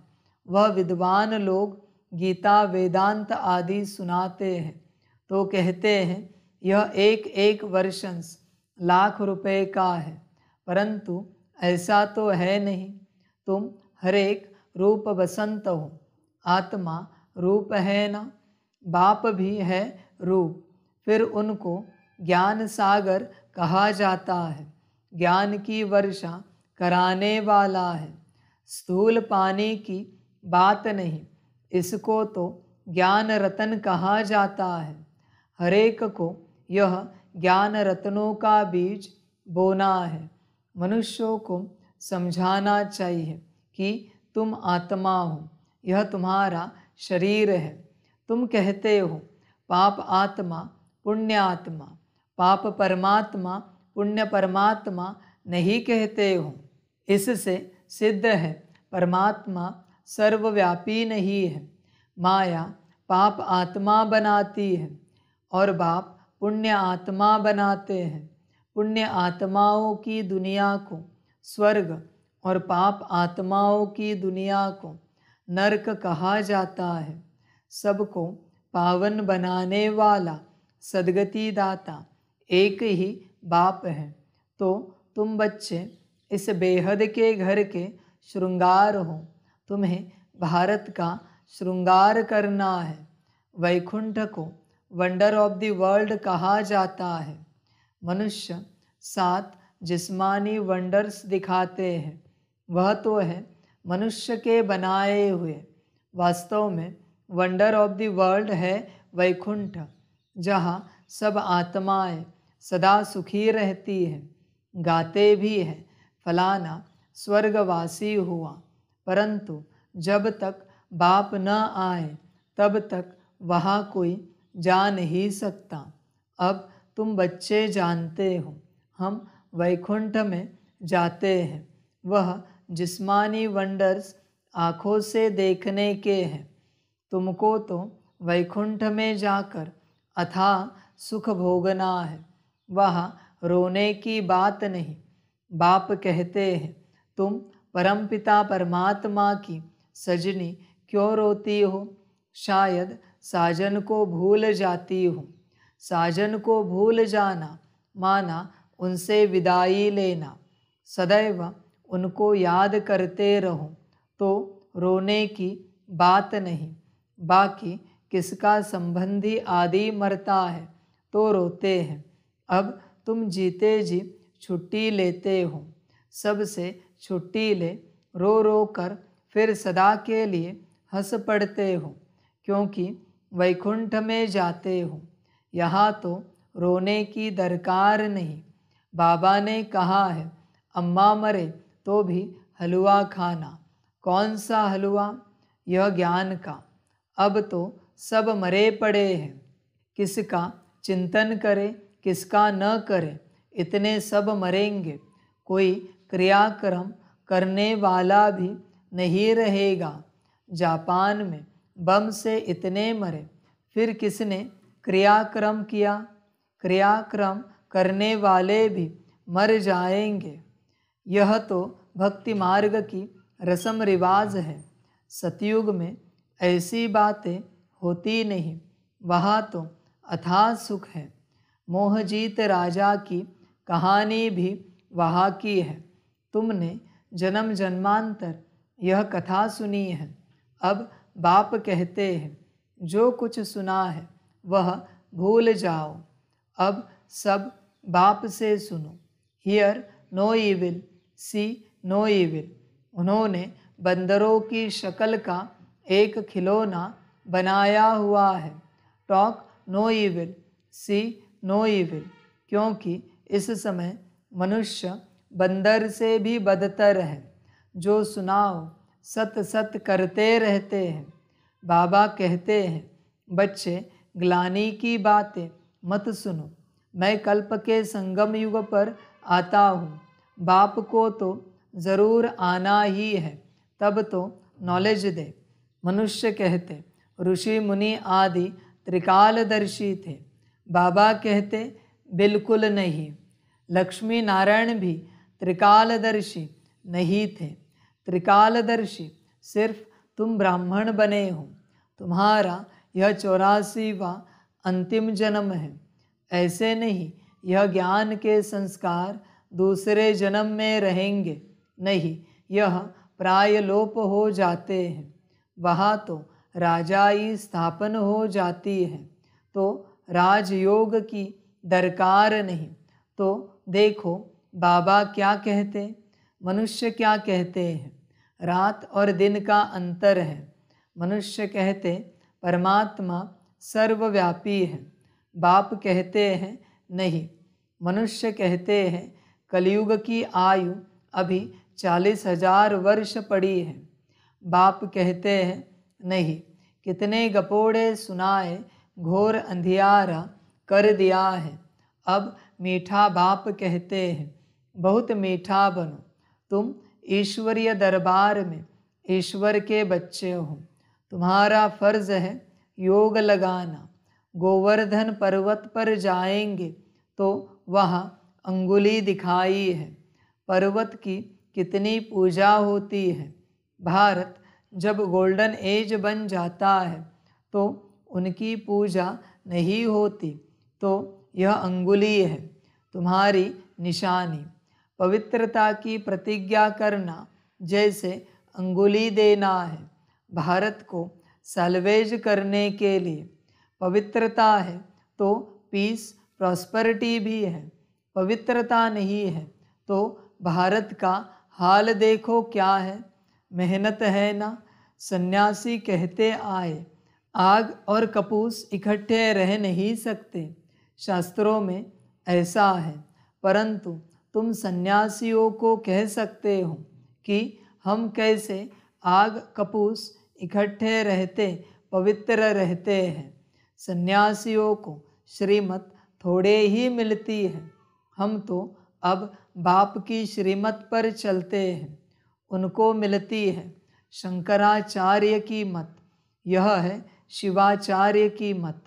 वह विद्वान लोग गीता वेदांत आदि सुनाते हैं तो कहते हैं यह एक एक वर्षंस लाख रुपए का है परंतु ऐसा तो है नहीं तुम हरेक रूप बसंत हो आत्मा रूप है ना बाप भी है रूप फिर उनको ज्ञान सागर कहा जाता है ज्ञान की वर्षा कराने वाला है स्थूल पाने की बात नहीं इसको तो ज्ञान रतन कहा जाता है हरेक को यह ज्ञान रत्नों का बीज बोना है मनुष्यों को समझाना चाहिए कि तुम आत्मा हो यह तुम्हारा शरीर है तुम कहते हो पाप आत्मा पुण्य आत्मा पाप परमात्मा पुण्य परमात्मा नहीं कहते हो इससे सिद्ध है परमात्मा सर्वव्यापी नहीं है माया पाप आत्मा बनाती है और बाप पुण्य आत्मा बनाते हैं पुण्य आत्माओं की दुनिया को स्वर्ग और पाप आत्माओं की दुनिया को नरक कहा जाता है सबको पावन बनाने वाला सदगति दाता एक ही बाप है तो तुम बच्चे इस बेहद के घर के श्रृंगार हो तुम्हें भारत का श्रृंगार करना है वैकुंठ को वंडर ऑफ द वर्ल्ड कहा जाता है मनुष्य सात जिस्मानी वंडर्स दिखाते हैं वह तो है मनुष्य के बनाए हुए वास्तव में वंडर ऑफ द वर्ल्ड है वैकुंठ जहाँ सब आत्माएं सदा सुखी रहती है गाते भी हैं फलाना स्वर्गवासी हुआ परंतु जब तक बाप न आए तब तक वहाँ कोई जा नहीं सकता अब तुम बच्चे जानते हो हम वैकुंठ में जाते हैं वह जिस्मानी वंडर्स आँखों से देखने के हैं तुमको तो वैकुंठ में जाकर अथा सुख भोगना है वह रोने की बात नहीं बाप कहते हैं तुम परमपिता परमात्मा की सजनी क्यों रोती हो शायद साजन को भूल जाती हो साजन को भूल जाना माना उनसे विदाई लेना सदैव उनको याद करते रहो तो रोने की बात नहीं बाकी किसका संबंधी आदि मरता है तो रोते हैं अब तुम जीते जी छुट्टी लेते हो सबसे छुट्टी ले रो रो कर फिर सदा के लिए हंस पड़ते हो क्योंकि वैकुंठ में जाते हो यहाँ तो रोने की दरकार नहीं बाबा ने कहा है अम्मा मरे तो भी हलवा खाना कौन सा हलवा यह ज्ञान का अब तो सब मरे पड़े हैं किसका चिंतन करे किसका न करे इतने सब मरेंगे कोई क्रियाक्रम करने वाला भी नहीं रहेगा जापान में बम से इतने मरे फिर किसने क्रियाक्रम किया क्रियाक्रम करने वाले भी मर जाएंगे यह तो भक्ति मार्ग की रस्म रिवाज है सतयुग में ऐसी बातें होती नहीं वहाँ तो अथाह सुख है मोहजीत राजा की कहानी भी वहाँ की है तुमने जन्म जन्मांतर यह कथा सुनी है अब बाप कहते हैं जो कुछ सुना है वह भूल जाओ अब सब बाप से सुनो hear no evil see no evil उन्होंने बंदरों की शक्ल का एक खिलौना बनाया हुआ है talk no evil see no evil क्योंकि इस समय मनुष्य बंदर से भी बदतर है जो सुनाओ सत सत करते रहते हैं बाबा कहते हैं बच्चे ग्लानी की बातें मत सुनो मैं कल्प के संगम युग पर आता हूँ बाप को तो ज़रूर आना ही है तब तो नॉलेज दे मनुष्य कहते ऋषि मुनि आदि त्रिकालदर्शी थे बाबा कहते बिल्कुल नहीं लक्ष्मी नारायण भी त्रिकालदर्शी नहीं थे त्रिकालदर्शी सिर्फ तुम ब्राह्मण बने हो तुम्हारा यह चौरासीवा अंतिम जन्म है ऐसे नहीं यह ज्ञान के संस्कार दूसरे जन्म में रहेंगे नहीं यह प्राय लोप हो जाते हैं वहाँ तो राजाई स्थापन हो जाती है तो राजयोग की दरकार नहीं तो देखो बाबा क्या कहते मनुष्य क्या कहते हैं रात और दिन का अंतर है मनुष्य कहते परमात्मा सर्वव्यापी है बाप कहते हैं नहीं मनुष्य कहते हैं कलयुग की आयु अभी चालीस हजार वर्ष पड़ी है बाप कहते हैं नहीं कितने गपोड़े सुनाए घोर अंधियारा कर दिया है अब मीठा बाप कहते हैं बहुत मीठा बनो तुम ईश्वरीय दरबार में ईश्वर के बच्चे हो तुम्हारा फर्ज है योग लगाना गोवर्धन पर्वत पर जाएंगे तो वहाँ अंगुली दिखाई है पर्वत की कितनी पूजा होती है भारत जब गोल्डन एज बन जाता है तो उनकी पूजा नहीं होती तो यह अंगुली है तुम्हारी निशानी पवित्रता की प्रतिज्ञा करना जैसे अंगुली देना है भारत को सलवेज करने के लिए पवित्रता है तो पीस प्रॉस्परिटी भी है पवित्रता नहीं है तो भारत का हाल देखो क्या है मेहनत है ना सन्यासी कहते आए आग और कपूस इकट्ठे रह नहीं सकते शास्त्रों में ऐसा है परंतु तुम सन्यासियों को कह सकते हो कि हम कैसे आग कपूस इकट्ठे रहते पवित्र रहते हैं सन्यासियों को श्रीमत थोड़े ही मिलती है हम तो अब बाप की श्रीमत पर चलते हैं उनको मिलती है शंकराचार्य की मत यह है शिवाचार्य की मत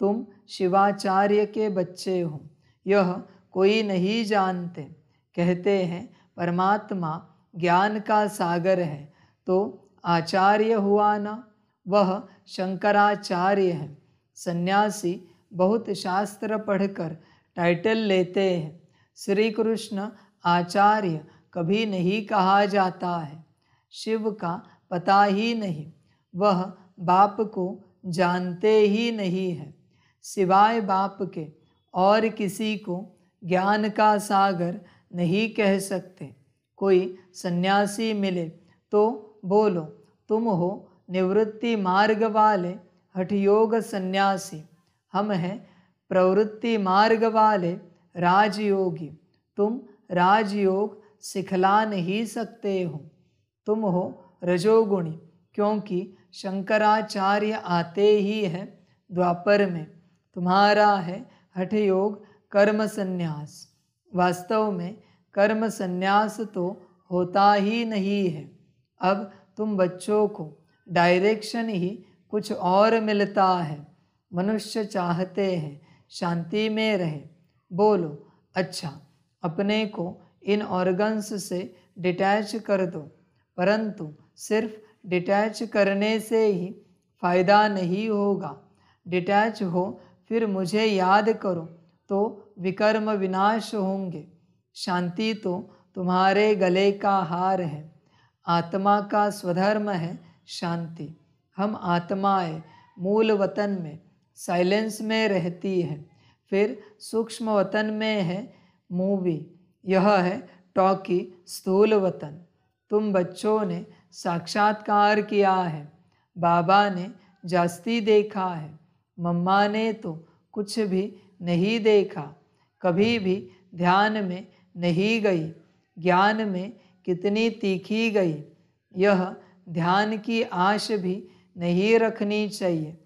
तुम शिवाचार्य के बच्चे हो यह कोई नहीं जानते कहते हैं परमात्मा ज्ञान का सागर है तो आचार्य हुआ ना वह शंकराचार्य है सन्यासी बहुत शास्त्र पढ़कर टाइटल लेते हैं श्री कृष्ण आचार्य कभी नहीं कहा जाता है शिव का पता ही नहीं वह बाप को जानते ही नहीं है सिवाय बाप के और किसी को ज्ञान का सागर नहीं कह सकते कोई सन्यासी मिले तो बोलो तुम हो निवृत्ति मार्ग वाले हठयोग सन्यासी हम हैं प्रवृत्ति मार्ग वाले राजयोगी तुम राजयोग सिखला नहीं सकते हो तुम हो रजोगुणी क्योंकि शंकराचार्य आते ही है द्वापर में तुम्हारा है हठ योग कर्म संन्यास वास्तव में कर्म संन्यास तो होता ही नहीं है अब तुम बच्चों को डायरेक्शन ही कुछ और मिलता है मनुष्य चाहते हैं शांति में रहे बोलो अच्छा अपने को इन ऑर्गन्स से डिटैच कर दो परंतु सिर्फ डिटैच करने से ही फ़ायदा नहीं होगा डिटैच हो फिर मुझे याद करो तो विकर्म विनाश होंगे शांति तो तुम्हारे गले का हार है आत्मा का स्वधर्म है शांति हम आत्माएं मूल वतन में साइलेंस में रहती है फिर सूक्ष्म वतन में है मूवी यह है टॉकी स्थूल वतन तुम बच्चों ने साक्षात्कार किया है बाबा ने जास्ती देखा है मम्मा ने तो कुछ भी नहीं देखा कभी भी ध्यान में नहीं गई ज्ञान में कितनी तीखी गई यह ध्यान की आश भी नहीं रखनी चाहिए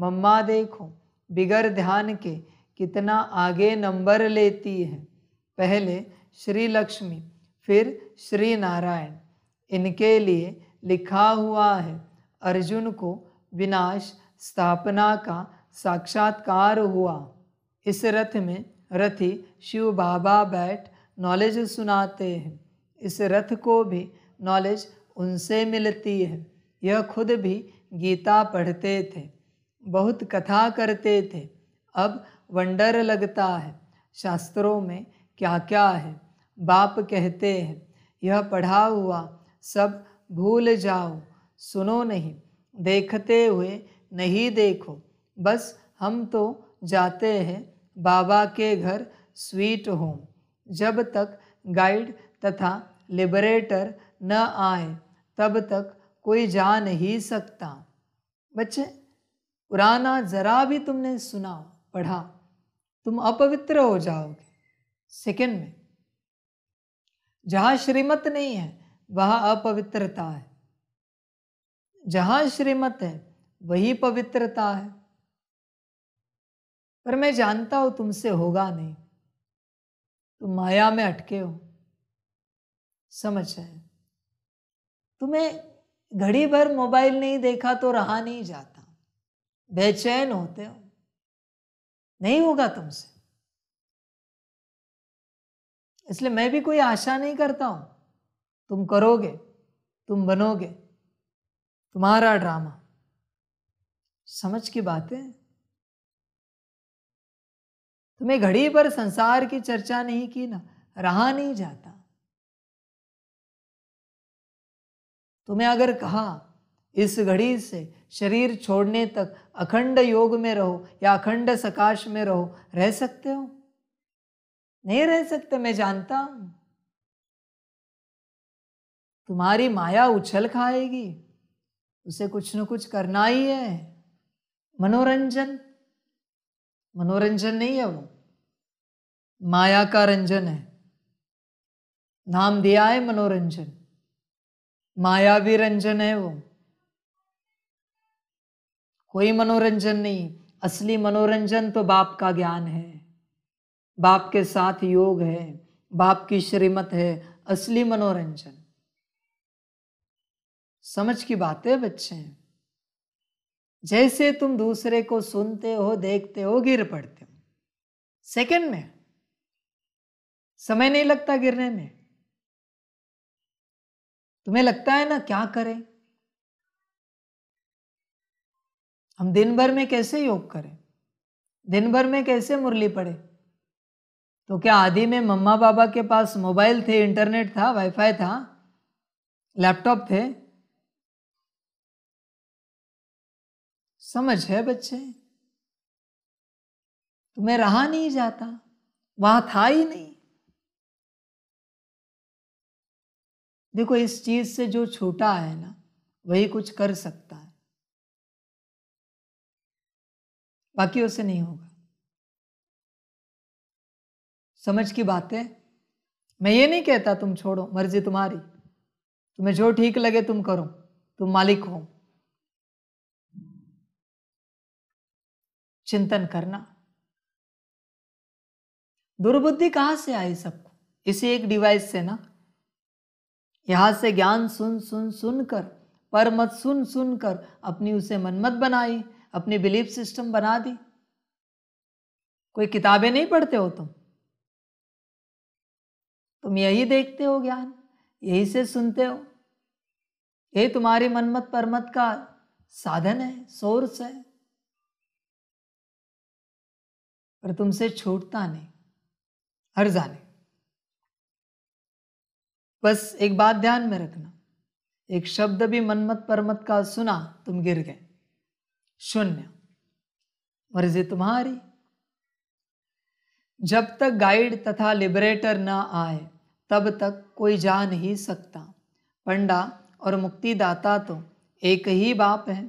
मम्मा देखो बिगर ध्यान के कितना आगे नंबर लेती है पहले श्री लक्ष्मी फिर श्री नारायण इनके लिए लिखा हुआ है अर्जुन को विनाश स्थापना का साक्षात्कार हुआ इस रथ में रथी शिव बाबा बैठ नॉलेज सुनाते हैं इस रथ को भी नॉलेज उनसे मिलती है यह खुद भी गीता पढ़ते थे बहुत कथा करते थे अब वंडर लगता है शास्त्रों में क्या क्या है बाप कहते हैं यह पढ़ा हुआ सब भूल जाओ सुनो नहीं देखते हुए नहीं देखो बस हम तो जाते हैं बाबा के घर स्वीट होम जब तक गाइड तथा लिबरेटर न आए तब तक कोई जा नहीं सकता बच्चे पुराना ज़रा भी तुमने सुना पढ़ा तुम अपवित्र हो जाओगे सेकंड में जहाँ श्रीमत नहीं है वह अपवित्रता है जहाँ श्रीमत है वही पवित्रता है पर मैं जानता हूँ तुमसे होगा नहीं तुम माया में अटके हो समझ है तुम्हें घड़ी भर मोबाइल नहीं देखा तो रहा नहीं जाता बेचैन होते हो नहीं होगा तुमसे इसलिए मैं भी कोई आशा नहीं करता हूँ तुम करोगे तुम बनोगे तुम्हारा ड्रामा समझ की बातें तुम्हें घड़ी पर संसार की चर्चा नहीं की ना रहा नहीं जाता तुम्हें अगर कहा इस घड़ी से शरीर छोड़ने तक अखंड योग में रहो या अखंड सकाश में रहो रह सकते हो नहीं रह सकते मैं जानता हूं तुम्हारी माया उछल खाएगी उसे कुछ न कुछ करना ही है मनोरंजन मनोरंजन नहीं है वो माया का रंजन है नाम दिया है मनोरंजन माया भी रंजन है वो कोई मनोरंजन नहीं असली मनोरंजन तो बाप का ज्ञान है बाप के साथ योग है बाप की श्रीमत है असली मनोरंजन समझ की बातें बच्चे जैसे तुम दूसरे को सुनते हो देखते हो गिर पड़ते हो सेकंड में समय नहीं लगता गिरने में तुम्हें लगता है ना क्या करें हम दिन भर में कैसे योग करें दिन भर में कैसे मुरली पड़े तो क्या आदि में मम्मा बाबा के पास मोबाइल थे इंटरनेट था वाईफाई था लैपटॉप थे समझ है बच्चे तुम्हें रहा नहीं जाता वहां था ही नहीं देखो इस चीज से जो छोटा है ना वही कुछ कर सकता है बाकी उसे नहीं होगा समझ की बात है मैं ये नहीं कहता तुम छोड़ो मर्जी तुम्हारी तुम्हें जो ठीक लगे तुम करो तुम मालिक हो चिंतन करना दुर्बुद्धि कहां से आई सबको इसी एक डिवाइस से ना यहां से ज्ञान सुन सुन सुन कर पर मत सुन सुन कर अपनी उसे मनमत बनाई अपनी बिलीफ सिस्टम बना दी कोई किताबें नहीं पढ़ते हो तुम तुम यही देखते हो ज्ञान यही से सुनते हो यही तुम्हारी मनमत परमत का साधन है सोर्स है पर तुमसे छूटता नहीं हर जाने बस एक बात ध्यान में रखना एक शब्द भी मनमत परमत का सुना तुम गिर गए शून्य मर्जी तुम्हारी जब तक गाइड तथा लिबरेटर ना आए तब तक कोई जा नहीं सकता पंडा और मुक्तिदाता तो एक ही बाप है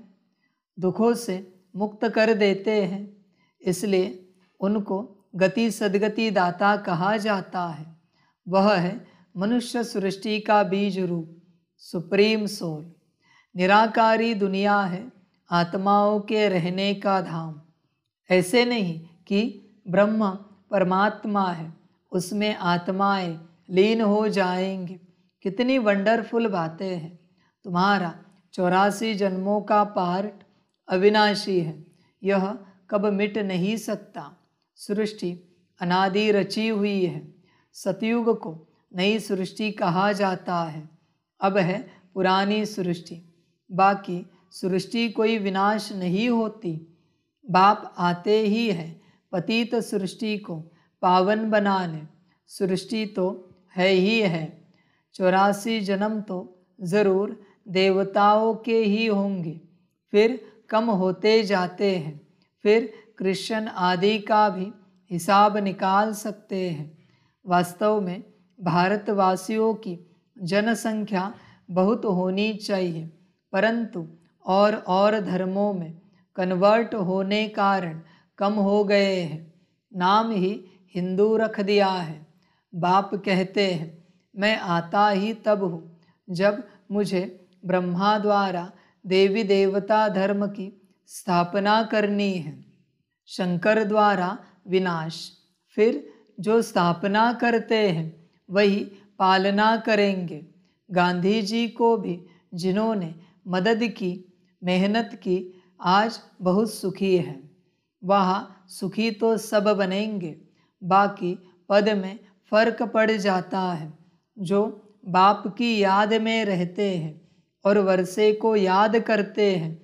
दुखों से मुक्त कर देते हैं इसलिए उनको गति सदगति दाता कहा जाता है वह है मनुष्य सृष्टि का बीज रूप सुप्रीम सोल निराकारी दुनिया है आत्माओं के रहने का धाम ऐसे नहीं कि ब्रह्म परमात्मा है उसमें आत्माएं लीन हो जाएंगे कितनी वंडरफुल बातें हैं तुम्हारा चौरासी जन्मों का पार्ट अविनाशी है यह कब मिट नहीं सकता सृष्टि अनादि रची हुई है सतयुग को नई सृष्टि कहा जाता है अब है पुरानी सृष्टि बाकी सृष्टि कोई विनाश नहीं होती बाप आते ही है पतित सृष्टि को पावन बना ले सृष्टि तो है ही है चौरासी जन्म तो ज़रूर देवताओं के ही होंगे फिर कम होते जाते हैं फिर क्रिश्चन आदि का भी हिसाब निकाल सकते हैं वास्तव में भारतवासियों की जनसंख्या बहुत होनी चाहिए परंतु और और धर्मों में कन्वर्ट होने कारण कम हो गए हैं नाम ही हिंदू रख दिया है बाप कहते हैं मैं आता ही तब हूँ जब मुझे ब्रह्मा द्वारा देवी देवता धर्म की स्थापना करनी है शंकर द्वारा विनाश फिर जो स्थापना करते हैं वही पालना करेंगे गांधी जी को भी जिन्होंने मदद की मेहनत की आज बहुत सुखी है वह सुखी तो सब बनेंगे बाकी पद में फर्क पड़ जाता है जो बाप की याद में रहते हैं और वर्षे को याद करते हैं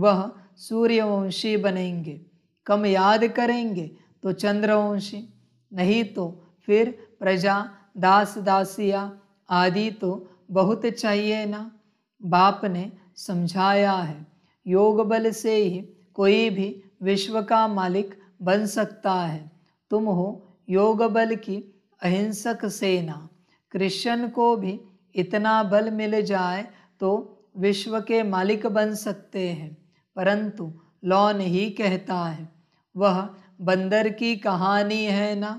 वह सूर्यवंशी बनेंगे कम याद करेंगे तो चंद्रवंशी नहीं तो फिर प्रजा दास दासिया आदि तो बहुत चाहिए ना बाप ने समझाया है योग बल से ही कोई भी विश्व का मालिक बन सकता है तुम हो योग बल की अहिंसक सेना क्रिश्चन को भी इतना बल मिल जाए तो विश्व के मालिक बन सकते हैं परंतु लॉन ही कहता है वह बंदर की कहानी है ना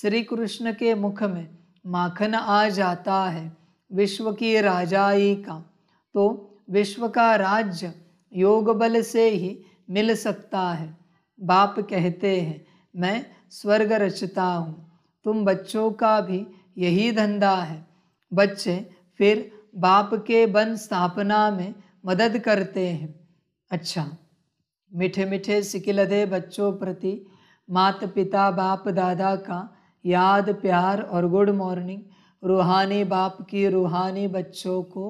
श्री कृष्ण के मुख में माखन आ जाता है विश्व की राजाई का तो विश्व का राज्य योग बल से ही मिल सकता है बाप कहते हैं मैं स्वर्ग रचता हूँ तुम बच्चों का भी यही धंधा है बच्चे फिर बाप के बन स्थापना में मदद करते हैं अच्छा मीठे मीठे सिकिलधे बच्चों प्रति मात पिता बाप दादा का याद प्यार और गुड मॉर्निंग रूहानी बाप की रूहानी बच्चों को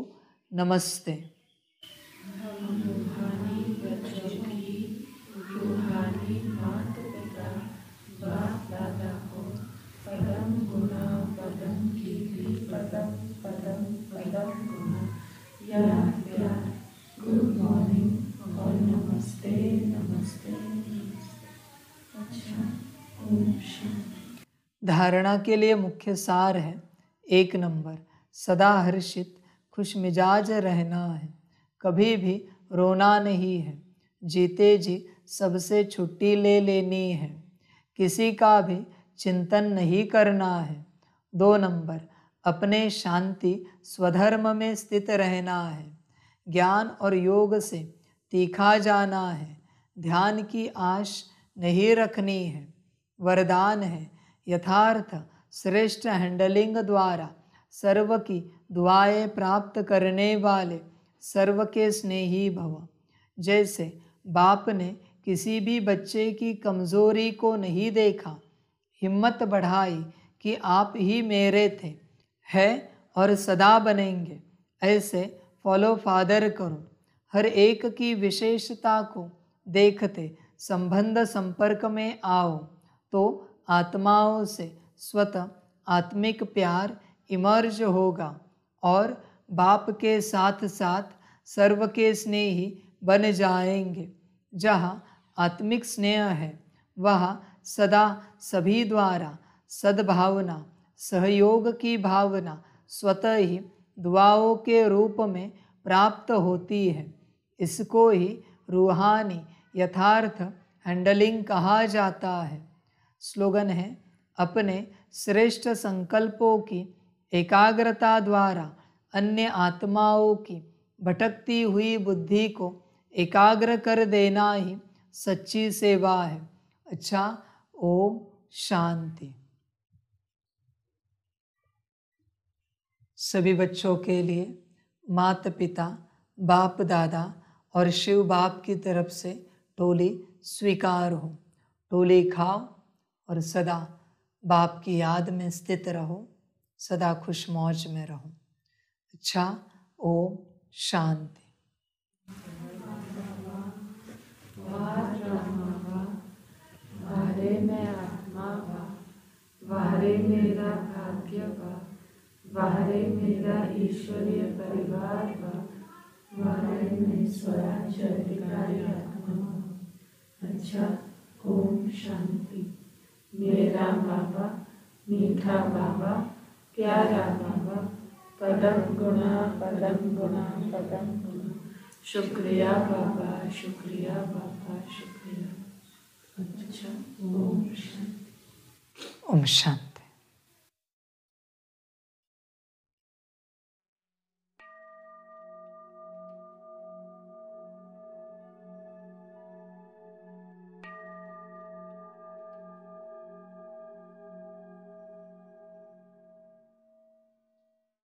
नमस्ते धारणा के लिए मुख्य सार है एक नंबर सदा हर्षित खुश मिजाज रहना है कभी भी रोना नहीं है जीते जी सबसे छुट्टी ले लेनी है किसी का भी चिंतन नहीं करना है दो नंबर अपने शांति स्वधर्म में स्थित रहना है ज्ञान और योग से तीखा जाना है ध्यान की आश नहीं रखनी है वरदान है यथार्थ श्रेष्ठ हैंडलिंग द्वारा सर्व की दुआएं प्राप्त करने वाले सर्व के स्नेही भव जैसे बाप ने किसी भी बच्चे की कमजोरी को नहीं देखा हिम्मत बढ़ाई कि आप ही मेरे थे है और सदा बनेंगे ऐसे फॉलो फादर करो हर एक की विशेषता को देखते संबंध संपर्क में आओ तो आत्माओं से स्वतः आत्मिक प्यार इमर्ज होगा और बाप के साथ साथ सर्व के स्नेही बन जाएंगे जहाँ आत्मिक स्नेह है वह सदा सभी द्वारा सद्भावना सहयोग की भावना स्वतः ही दुआओं के रूप में प्राप्त होती है इसको ही रूहानी यथार्थ हैंडलिंग कहा जाता है स्लोगन है अपने श्रेष्ठ संकल्पों की एकाग्रता द्वारा अन्य आत्माओं की भटकती हुई बुद्धि को एकाग्र कर देना ही सच्ची सेवा है अच्छा ओम शांति सभी बच्चों के लिए माता पिता बाप दादा और शिव बाप की तरफ से टोले स्वीकार हो टोले खाओ और सदा बाप की याद में स्थित रहो सदा खुश मौज में रहो अच्छा ओम शांति वाहरे मेरा भाग्य का वाहरे मेरा ईश्वरीय परिवार का वाहरे में स्वराज अधिकारी अच्छा ओम शांति मेरा बाबा मीठा बाबा प्यारा बाबा पदम गुणा पदम गुणा पदम गुणा शुक्रिया बाबा शुक्रिया बाबा शुक्रिया अच्छा ओम शांति ओम शांति